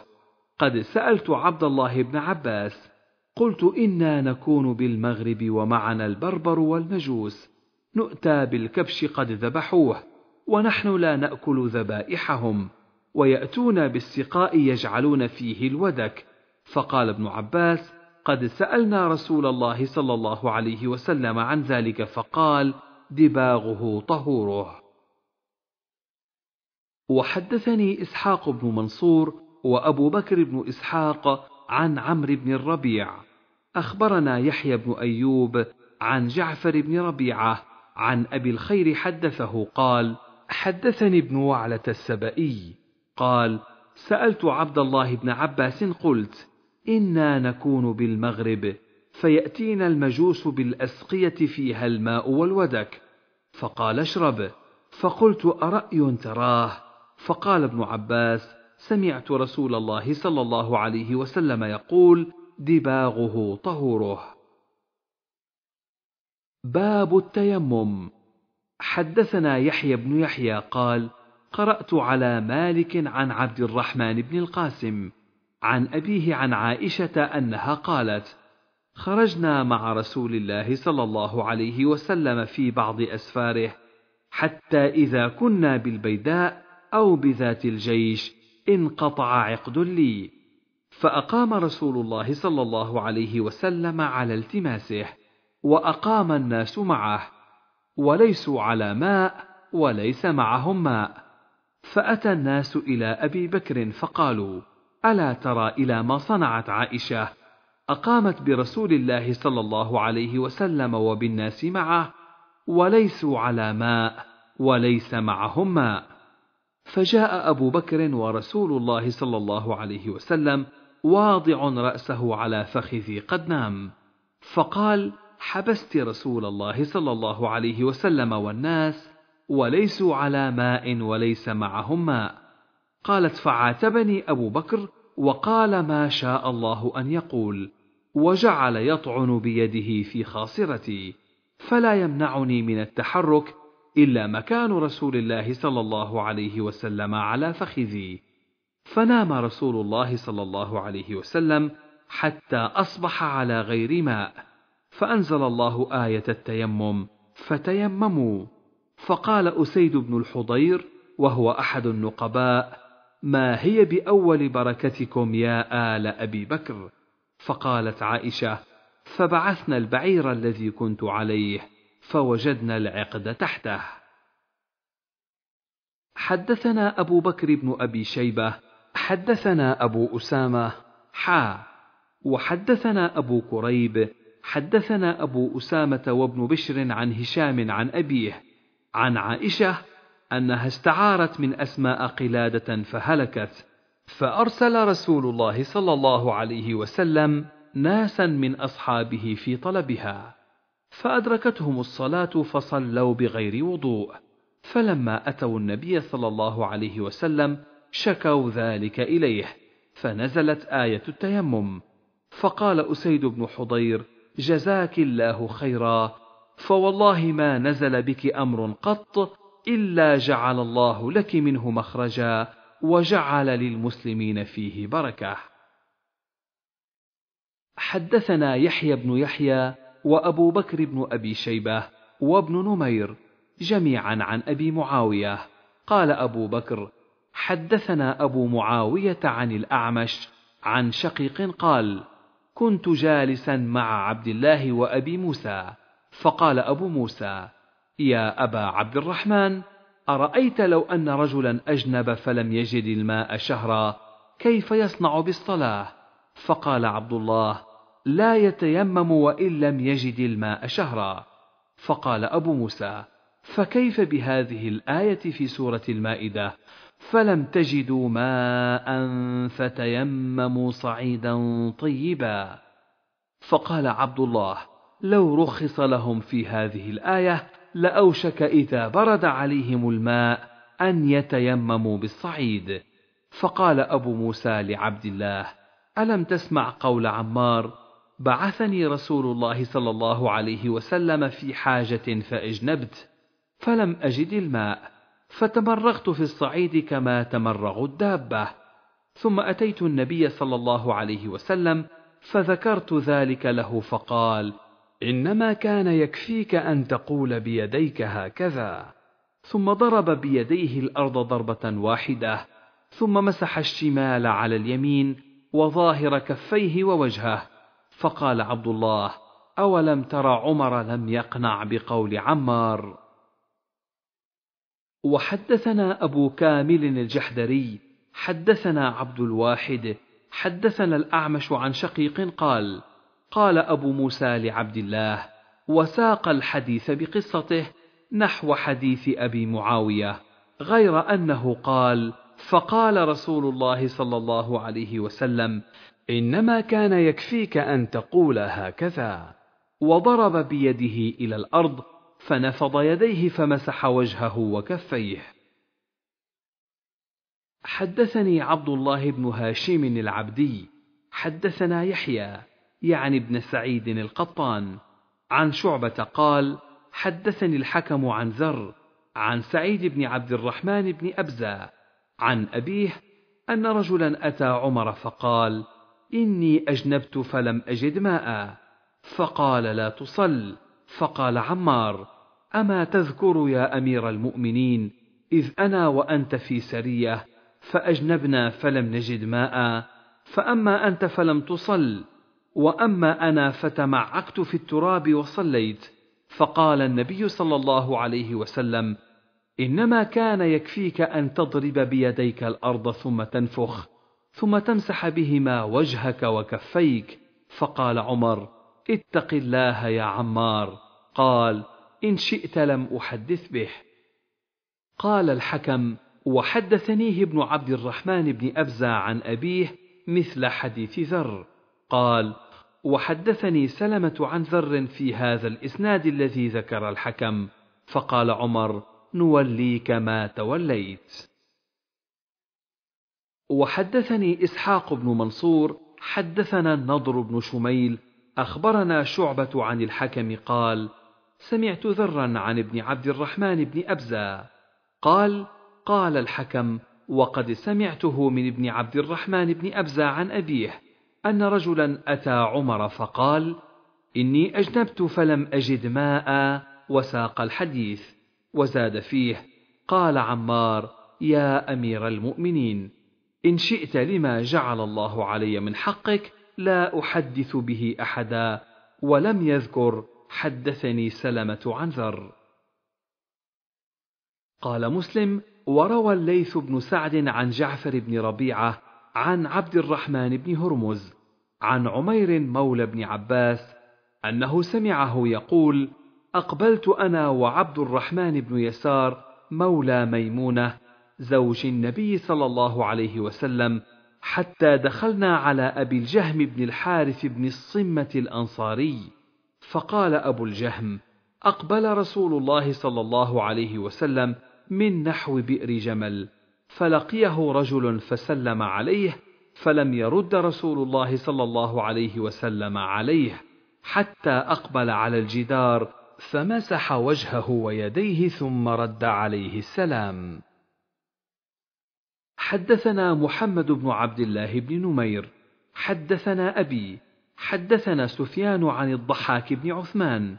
Speaker 1: قد سألت عبد الله بن عباس، قلت إنا نكون بالمغرب ومعنا البربر والمجوس، نؤتى بالكبش قد ذبحوه، ونحن لا نأكل ذبائحهم، ويأتون بالسقاء يجعلون فيه الودك، فقال ابن عباس: قد سألنا رسول الله صلى الله عليه وسلم عن ذلك فقال: دباغه طهوره. وحدثني إسحاق بن منصور وأبو بكر بن إسحاق عن عمرو بن الربيع، أخبرنا يحيى بن أيوب عن جعفر بن ربيعة عن أبي الخير حدثه قال: حدثني ابن وعلة السبئي قال: سألت عبد الله بن عباس قلت: انا نكون بالمغرب فياتينا المجوس بالاسقيه فيها الماء والودك فقال اشرب فقلت اراي تراه فقال ابن عباس سمعت رسول الله صلى الله عليه وسلم يقول دباغه طهوره باب التيمم حدثنا يحيى بن يحيى قال قرات على مالك عن عبد الرحمن بن القاسم عن أبيه عن عائشة أنها قالت: خرجنا مع رسول الله صلى الله عليه وسلم في بعض أسفاره، حتى إذا كنا بالبيداء أو بذات الجيش انقطع عقد لي، فأقام رسول الله صلى الله عليه وسلم على التماسه، وأقام الناس معه، وليسوا على ماء، وليس معهم ماء، فأتى الناس إلى أبي بكر فقالوا: الا ترى الى ما صنعت عائشه اقامت برسول الله صلى الله عليه وسلم وبالناس معه وليسوا على ماء وليس معهم ماء فجاء ابو بكر ورسول الله صلى الله عليه وسلم واضع راسه على فخذي قد نام فقال حبست رسول الله صلى الله عليه وسلم والناس وليسوا على ماء وليس معهم ماء قالت فعاتبني ابو بكر وقال ما شاء الله ان يقول وجعل يطعن بيده في خاصرتي فلا يمنعني من التحرك الا مكان رسول الله صلى الله عليه وسلم على فخذي فنام رسول الله صلى الله عليه وسلم حتى اصبح على غير ماء فانزل الله ايه التيمم فتيمموا فقال اسيد بن الحضير وهو احد النقباء ما هي باول بركتكم يا ال ابي بكر فقالت عائشه فبعثنا البعير الذي كنت عليه فوجدنا العقد تحته حدثنا ابو بكر بن ابي شيبه حدثنا ابو اسامه حا وحدثنا ابو كريب حدثنا ابو اسامه وابن بشر عن هشام عن ابيه عن عائشه أنها استعارت من أسماء قلادة فهلكت، فأرسل رسول الله صلى الله عليه وسلم ناسا من أصحابه في طلبها، فأدركتهم الصلاة فصلوا بغير وضوء، فلما أتوا النبي صلى الله عليه وسلم شكوا ذلك إليه، فنزلت آية التيمم، فقال أسيد بن حضير: جزاك الله خيرا، فوالله ما نزل بك أمر قط الا جعل الله لك منه مخرجا وجعل للمسلمين فيه بركه حدثنا يحيى بن يحيى وابو بكر بن ابي شيبه وابن نمير جميعا عن ابي معاويه قال ابو بكر حدثنا ابو معاويه عن الاعمش عن شقيق قال كنت جالسا مع عبد الله وابي موسى فقال ابو موسى يا أبا عبد الرحمن أرأيت لو أن رجلا أجنب فلم يجد الماء شهرا كيف يصنع بالصلاة؟ فقال عبد الله: لا يتيمم وإن لم يجد الماء شهرا. فقال أبو موسى: فكيف بهذه الآية في سورة المائدة: فلم تجدوا ماء فتيمموا صعيدا طيبا. فقال عبد الله: لو رخص لهم في هذه الآية لأوشك إذا برد عليهم الماء أن يتيمموا بالصعيد فقال أبو موسى لعبد الله ألم تسمع قول عمار بعثني رسول الله صلى الله عليه وسلم في حاجة فأجنبت فلم أجد الماء فتمرغت في الصعيد كما تمرغ الدابة ثم أتيت النبي صلى الله عليه وسلم فذكرت ذلك له فقال انما كان يكفيك ان تقول بيديك هكذا ثم ضرب بيديه الارض ضربه واحده ثم مسح الشمال على اليمين وظاهر كفيه ووجهه فقال عبد الله اولم تر عمر لم يقنع بقول عمار وحدثنا ابو كامل الجحدري حدثنا عبد الواحد حدثنا الاعمش عن شقيق قال قال أبو موسى لعبد الله: وساق الحديث بقصته نحو حديث أبي معاوية، غير أنه قال: فقال رسول الله صلى الله عليه وسلم: إنما كان يكفيك أن تقول هكذا. وضرب بيده إلى الأرض، فنفض يديه فمسح وجهه وكفيه. حدثني عبد الله بن هاشم العبدي، حدثنا يحيى يعني ابن سعيد القطان عن شعبة قال حدثني الحكم عن زر عن سعيد بن عبد الرحمن بن أبزة عن أبيه أن رجلا أتى عمر فقال إني أجنبت فلم أجد ماء فقال لا تصل فقال عمار أما تذكر يا أمير المؤمنين إذ أنا وأنت في سرية فأجنبنا فلم نجد ماء فأما أنت فلم تصل واما انا فتمعقت في التراب وصليت فقال النبي صلى الله عليه وسلم انما كان يكفيك ان تضرب بيديك الارض ثم تنفخ ثم تمسح بهما وجهك وكفيك فقال عمر اتق الله يا عمار قال ان شئت لم احدث به قال الحكم وحدثنيه ابن عبد الرحمن بن ابزه عن ابيه مثل حديث ذر قال وحدثني سلمة عن ذر في هذا الإسناد الذي ذكر الحكم فقال عمر نوليك ما توليت وحدثني إسحاق بن منصور حدثنا النضر بن شميل أخبرنا شعبة عن الحكم قال سمعت ذرا عن ابن عبد الرحمن بن أبزة قال قال الحكم وقد سمعته من ابن عبد الرحمن بن أبزة عن أبيه أن رجلا أتى عمر فقال: إني أجنبت فلم أجد ماء، وساق الحديث، وزاد فيه: قال عمار: يا أمير المؤمنين، إن شئت لما جعل الله علي من حقك لا أحدث به أحدا، ولم يذكر حدثني سلمة عن ذر. قال مسلم: وروى الليث بن سعد عن جعفر بن ربيعة عن عبد الرحمن بن هرمز عن عمير مولى بن عباس انه سمعه يقول اقبلت انا وعبد الرحمن بن يسار مولى ميمونه زوج النبي صلى الله عليه وسلم حتى دخلنا على ابي الجهم بن الحارث بن الصمه الانصاري فقال ابو الجهم اقبل رسول الله صلى الله عليه وسلم من نحو بئر جمل فلقيه رجل فسلم عليه فلم يرد رسول الله صلى الله عليه وسلم عليه حتى اقبل على الجدار فمسح وجهه ويديه ثم رد عليه السلام حدثنا محمد بن عبد الله بن نمير حدثنا ابي حدثنا سفيان عن الضحاك بن عثمان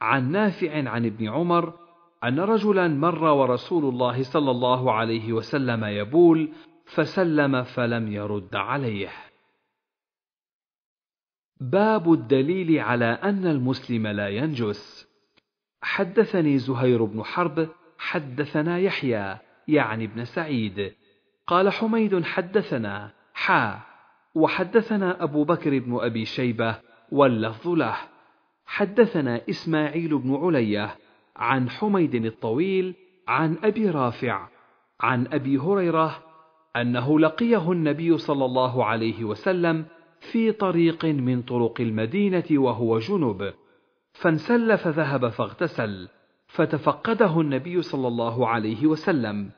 Speaker 1: عن نافع عن ابن عمر ان رجلا مر ورسول الله صلى الله عليه وسلم يبول فسلم فلم يرد عليه باب الدليل على ان المسلم لا ينجس حدثني زهير بن حرب حدثنا يحيى يعني ابن سعيد قال حميد حدثنا حا وحدثنا ابو بكر بن ابي شيبه واللفظ له حدثنا اسماعيل بن عليه عن حميد الطويل عن ابي رافع عن ابي هريره انه لقيه النبي صلى الله عليه وسلم في طريق من طرق المدينه وهو جنب فانسل فذهب فاغتسل فتفقده النبي صلى الله عليه وسلم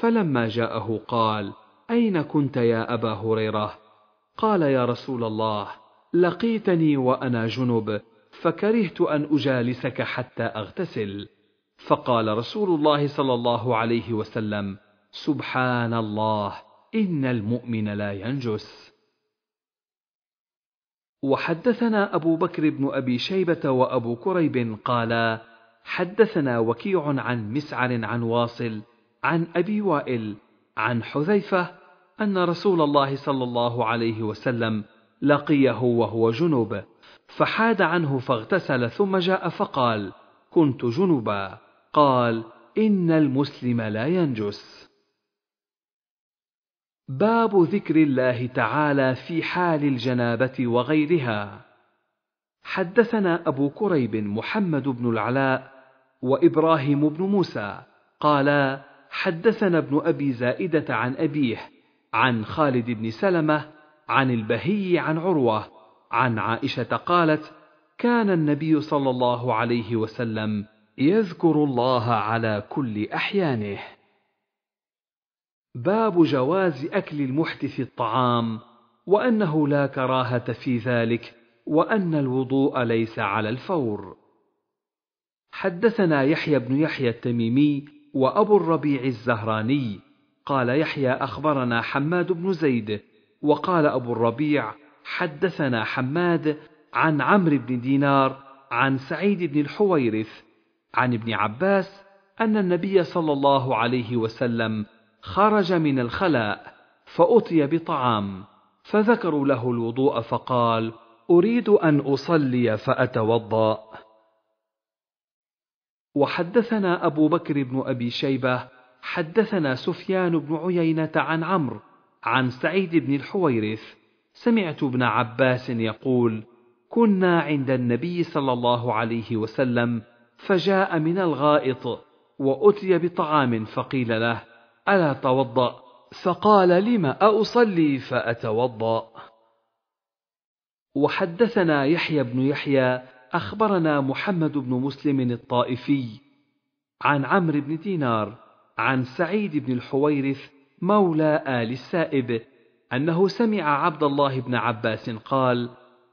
Speaker 1: فلما جاءه قال اين كنت يا ابا هريره قال يا رسول الله لقيتني وانا جنب فكرهت ان اجالسك حتى اغتسل فقال رسول الله صلى الله عليه وسلم سبحان الله إن المؤمن لا ينجس وحدثنا أبو بكر بن أبي شيبة وأبو كريب قالا حدثنا وكيع عن مسعر عن واصل عن أبي وائل عن حذيفة أن رسول الله صلى الله عليه وسلم لقيه وهو جنوب فحاد عنه فاغتسل ثم جاء فقال كنت جنبا قال إن المسلم لا ينجس باب ذكر الله تعالى في حال الجنابه وغيرها حدثنا ابو كريب محمد بن العلاء وابراهيم بن موسى قالا حدثنا ابن ابي زائده عن ابيه عن خالد بن سلمه عن البهي عن عروه عن عائشه قالت كان النبي صلى الله عليه وسلم يذكر الله على كل احيانه باب جواز اكل المحدث الطعام وانه لا كراهه في ذلك وان الوضوء ليس على الفور حدثنا يحيى بن يحيى التميمي وابو الربيع الزهراني قال يحيى اخبرنا حماد بن زيد وقال ابو الربيع حدثنا حماد عن عمرو بن دينار عن سعيد بن الحويرث عن ابن عباس ان النبي صلى الله عليه وسلم خرج من الخلاء فأتي بطعام فذكروا له الوضوء فقال أريد أن أصلي فأتوضأ وحدثنا أبو بكر بن أبي شيبة حدثنا سفيان بن عيينة عن عمرو عن سعيد بن الحويرث سمعت ابن عباس يقول كنا عند النبي صلى الله عليه وسلم فجاء من الغائط وأتي بطعام فقيل له ألا توضأ فقال لم أصلي فأتوضأ وحدثنا يحيى بن يحيى أخبرنا محمد بن مسلم الطائفي عن عمرو بن دينار عن سعيد بن الحويرث مولى آل السائب أنه سمع عبد الله بن عباس قال: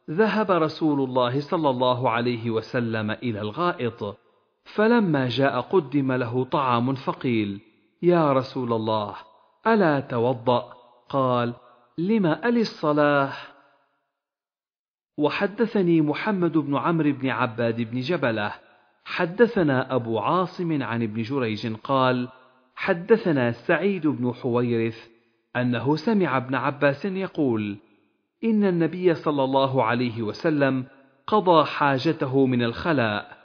Speaker 1: ذهب رسول الله صلى الله عليه وسلم إلى الغائط، فلما جاء قدم له طعام فقيل: يا رسول الله الا توضا قال لم الي الصلاه وحدثني محمد بن عمرو بن عباد بن جبله حدثنا ابو عاصم عن ابن جريج قال حدثنا سعيد بن حويرث انه سمع ابن عباس يقول ان النبي صلى الله عليه وسلم قضى حاجته من الخلاء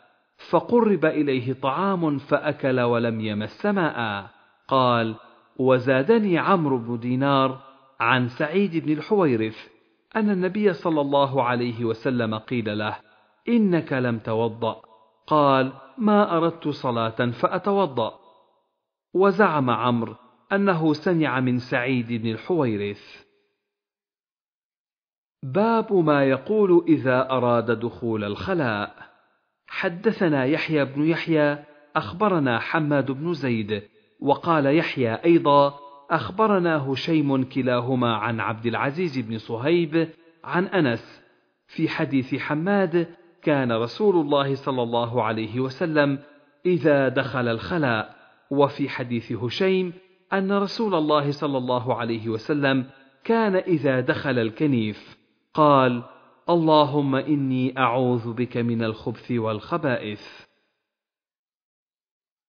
Speaker 1: فقرب اليه طعام فاكل ولم يمس ماء قال وزادني عمرو بن دينار عن سعيد بن الحويرث ان النبي صلى الله عليه وسلم قيل له انك لم توضا قال ما اردت صلاه فاتوضا وزعم عمرو انه سمع من سعيد بن الحويرث باب ما يقول اذا اراد دخول الخلاء حدثنا يحيى بن يحيى اخبرنا حماد بن زيد وقال يحيى أيضا أخبرنا هشيم كلاهما عن عبد العزيز بن صهيب عن أنس في حديث حماد كان رسول الله صلى الله عليه وسلم إذا دخل الخلاء وفي حديث هشيم أن رسول الله صلى الله عليه وسلم كان إذا دخل الكنيف قال: اللهم إني أعوذ بك من الخبث والخبائث.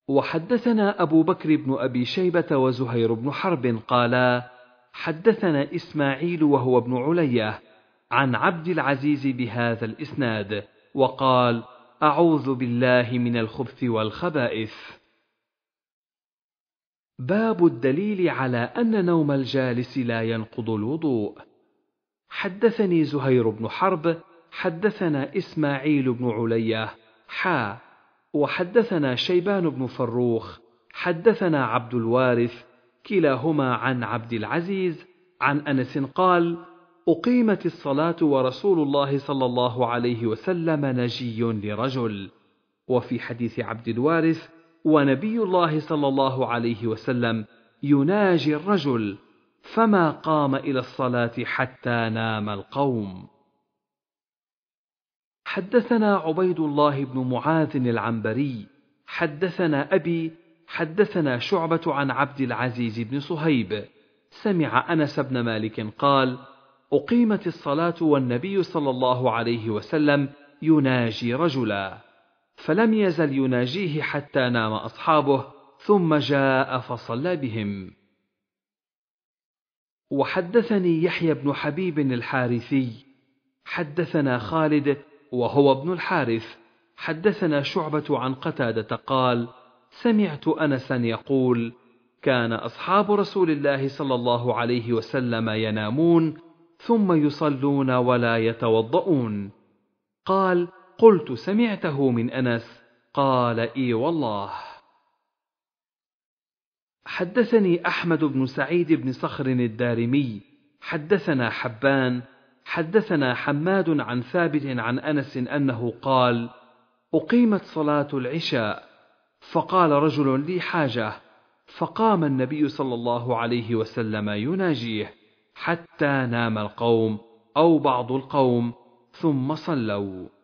Speaker 1: وحدثنا أبو بكر بن أبي شيبة وزهير بن حرب قالا حدثنا إسماعيل وهو ابن علية عن عبد العزيز بهذا الإسناد وقال أعوذ بالله من الخبث والخبائث باب الدليل على أن نوم الجالس لا ينقض الوضوء حدثني زهير بن حرب حدثنا إسماعيل بن علية حا وحدثنا شيبان بن فروخ حدثنا عبد الوارث كلاهما عن عبد العزيز عن انس قال اقيمت الصلاه ورسول الله صلى الله عليه وسلم نجي لرجل وفي حديث عبد الوارث ونبي الله صلى الله عليه وسلم يناجي الرجل فما قام الى الصلاه حتى نام القوم حدثنا عبيد الله بن معاذ العنبري حدثنا أبي حدثنا شعبة عن عبد العزيز بن صهيب سمع أنس بن مالك قال أقيمت الصلاة والنبي صلى الله عليه وسلم يناجي رجلا فلم يزل يناجيه حتى نام أصحابه ثم جاء فصلى بهم وحدثني يحيى بن حبيب الحارثي حدثنا خالد وهو ابن الحارث حدثنا شعبة عن قتادة قال: سمعت أنسا يقول: كان أصحاب رسول الله صلى الله عليه وسلم ينامون ثم يصلون ولا يتوضؤون. قال: قلت سمعته من أنس، قال: إي والله. حدثني أحمد بن سعيد بن صخر الدارمي، حدثنا حبان حدثنا حماد عن ثابت عن انس انه قال اقيمت صلاه العشاء فقال رجل لي حاجه فقام النبي صلى الله عليه وسلم يناجيه حتى نام القوم او بعض القوم ثم صلوا